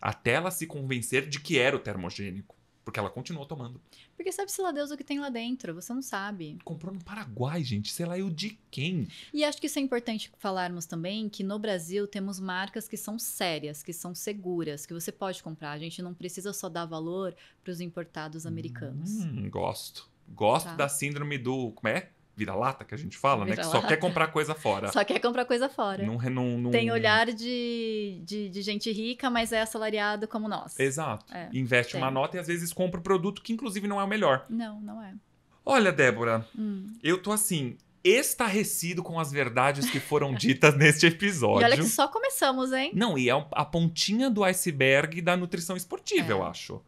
Até ela se convencer de que era o termogênico. Porque ela continuou tomando. Porque sabe-se lá Deus o que tem lá dentro, você não sabe. Comprou no Paraguai, gente, sei lá eu de quem. E acho que isso é importante falarmos também que no Brasil temos marcas que são sérias, que são seguras, que você pode comprar. A gente não precisa só dar valor para os importados americanos. Hum, gosto. Gosto tá. da síndrome do. Como é? vira-lata que a gente fala, né? Que só quer comprar coisa fora. Só quer comprar coisa fora. Não, não, não... Tem olhar de, de, de, gente rica, mas é assalariado como nós. Exato. É, Investe tem. uma nota e às vezes compra um produto que inclusive não é o melhor. Não, não é. Olha, Débora, hum. eu tô assim, estarrecido com as verdades que foram *laughs* ditas neste episódio. E olha que só começamos, hein? Não, e é a pontinha do iceberg da nutrição esportiva, é. eu acho.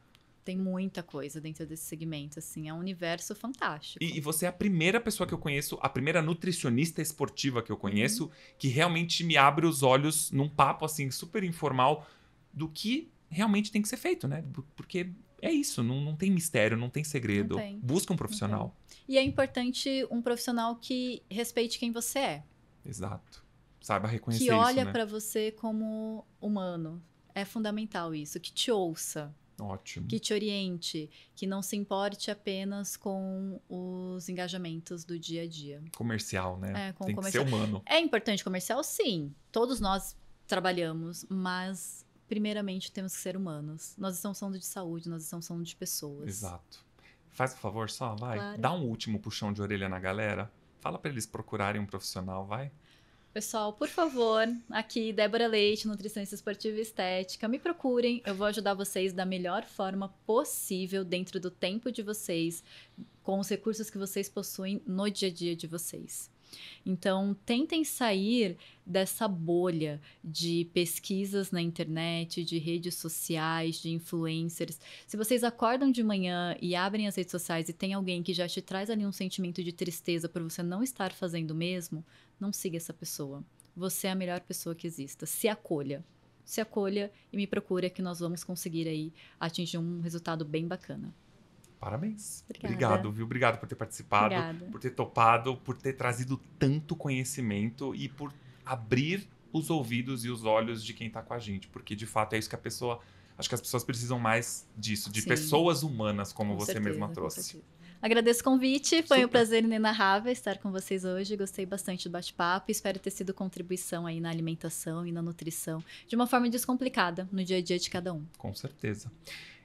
Tem muita coisa dentro desse segmento, assim, é um universo fantástico. E, e você é a primeira pessoa que eu conheço, a primeira nutricionista esportiva que eu conheço, uhum. que realmente me abre os olhos num papo, assim, super informal do que realmente tem que ser feito, né? Porque é isso, não, não tem mistério, não tem segredo. Não tem. Busca um profissional. E é importante um profissional que respeite quem você é. Exato. Saiba reconhecer que isso. Que olha né? para você como humano. É fundamental isso, que te ouça. Ótimo. Que te oriente, que não se importe apenas com os engajamentos do dia a dia. Comercial, né? É, com Tem comercial. que ser humano. É importante comercial, sim. Todos nós trabalhamos, mas primeiramente temos que ser humanos. Nós estamos falando de saúde, nós estamos falando de pessoas. Exato. Faz por favor só, vai. Claro. Dá um último puxão de orelha na galera. Fala para eles procurarem um profissional, vai. Pessoal, por favor, aqui Débora Leite, nutricionista esportiva e estética, me procurem, eu vou ajudar vocês da melhor forma possível dentro do tempo de vocês, com os recursos que vocês possuem no dia a dia de vocês. Então, tentem sair dessa bolha de pesquisas na internet, de redes sociais, de influencers. Se vocês acordam de manhã e abrem as redes sociais e tem alguém que já te traz ali um sentimento de tristeza por você não estar fazendo o mesmo, não siga essa pessoa. Você é a melhor pessoa que exista. Se acolha. Se acolha e me procura que nós vamos conseguir aí atingir um resultado bem bacana. Parabéns. Obrigada. Obrigado, viu? Obrigado por ter participado, Obrigada. por ter topado, por ter trazido tanto conhecimento e por abrir os ouvidos e os olhos de quem está com a gente, porque de fato é isso que a pessoa, acho que as pessoas precisam mais disso, de Sim. pessoas humanas como com você certeza, mesma trouxe. Agradeço o convite, foi Super. um prazer inenarrável estar com vocês hoje. Gostei bastante do bate-papo, espero ter sido contribuição aí na alimentação e na nutrição de uma forma descomplicada no dia a dia de cada um. Com certeza.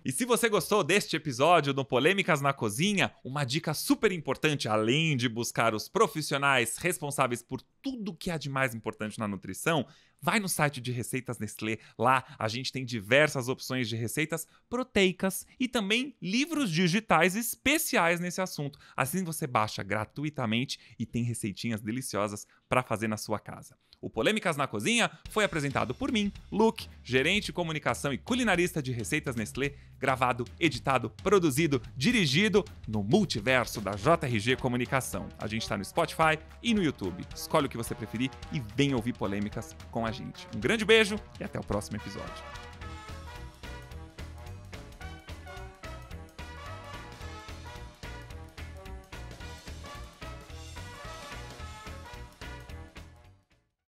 E se você gostou deste episódio do Polêmicas na Cozinha, uma dica super importante, além de buscar os profissionais responsáveis por tudo que há de mais importante na nutrição, vai no site de Receitas Nestlé. Lá a gente tem diversas opções de receitas proteicas e também livros digitais especiais nesse assunto. Assim você baixa gratuitamente e tem receitinhas deliciosas para fazer na sua casa. O Polêmicas na Cozinha foi apresentado por mim, Luke, gerente de comunicação e culinarista de receitas Nestlé, gravado, editado, produzido, dirigido no multiverso da JRG Comunicação. A gente está no Spotify e no YouTube. Escolhe o que você preferir e vem ouvir polêmicas com a gente. Um grande beijo e até o próximo episódio.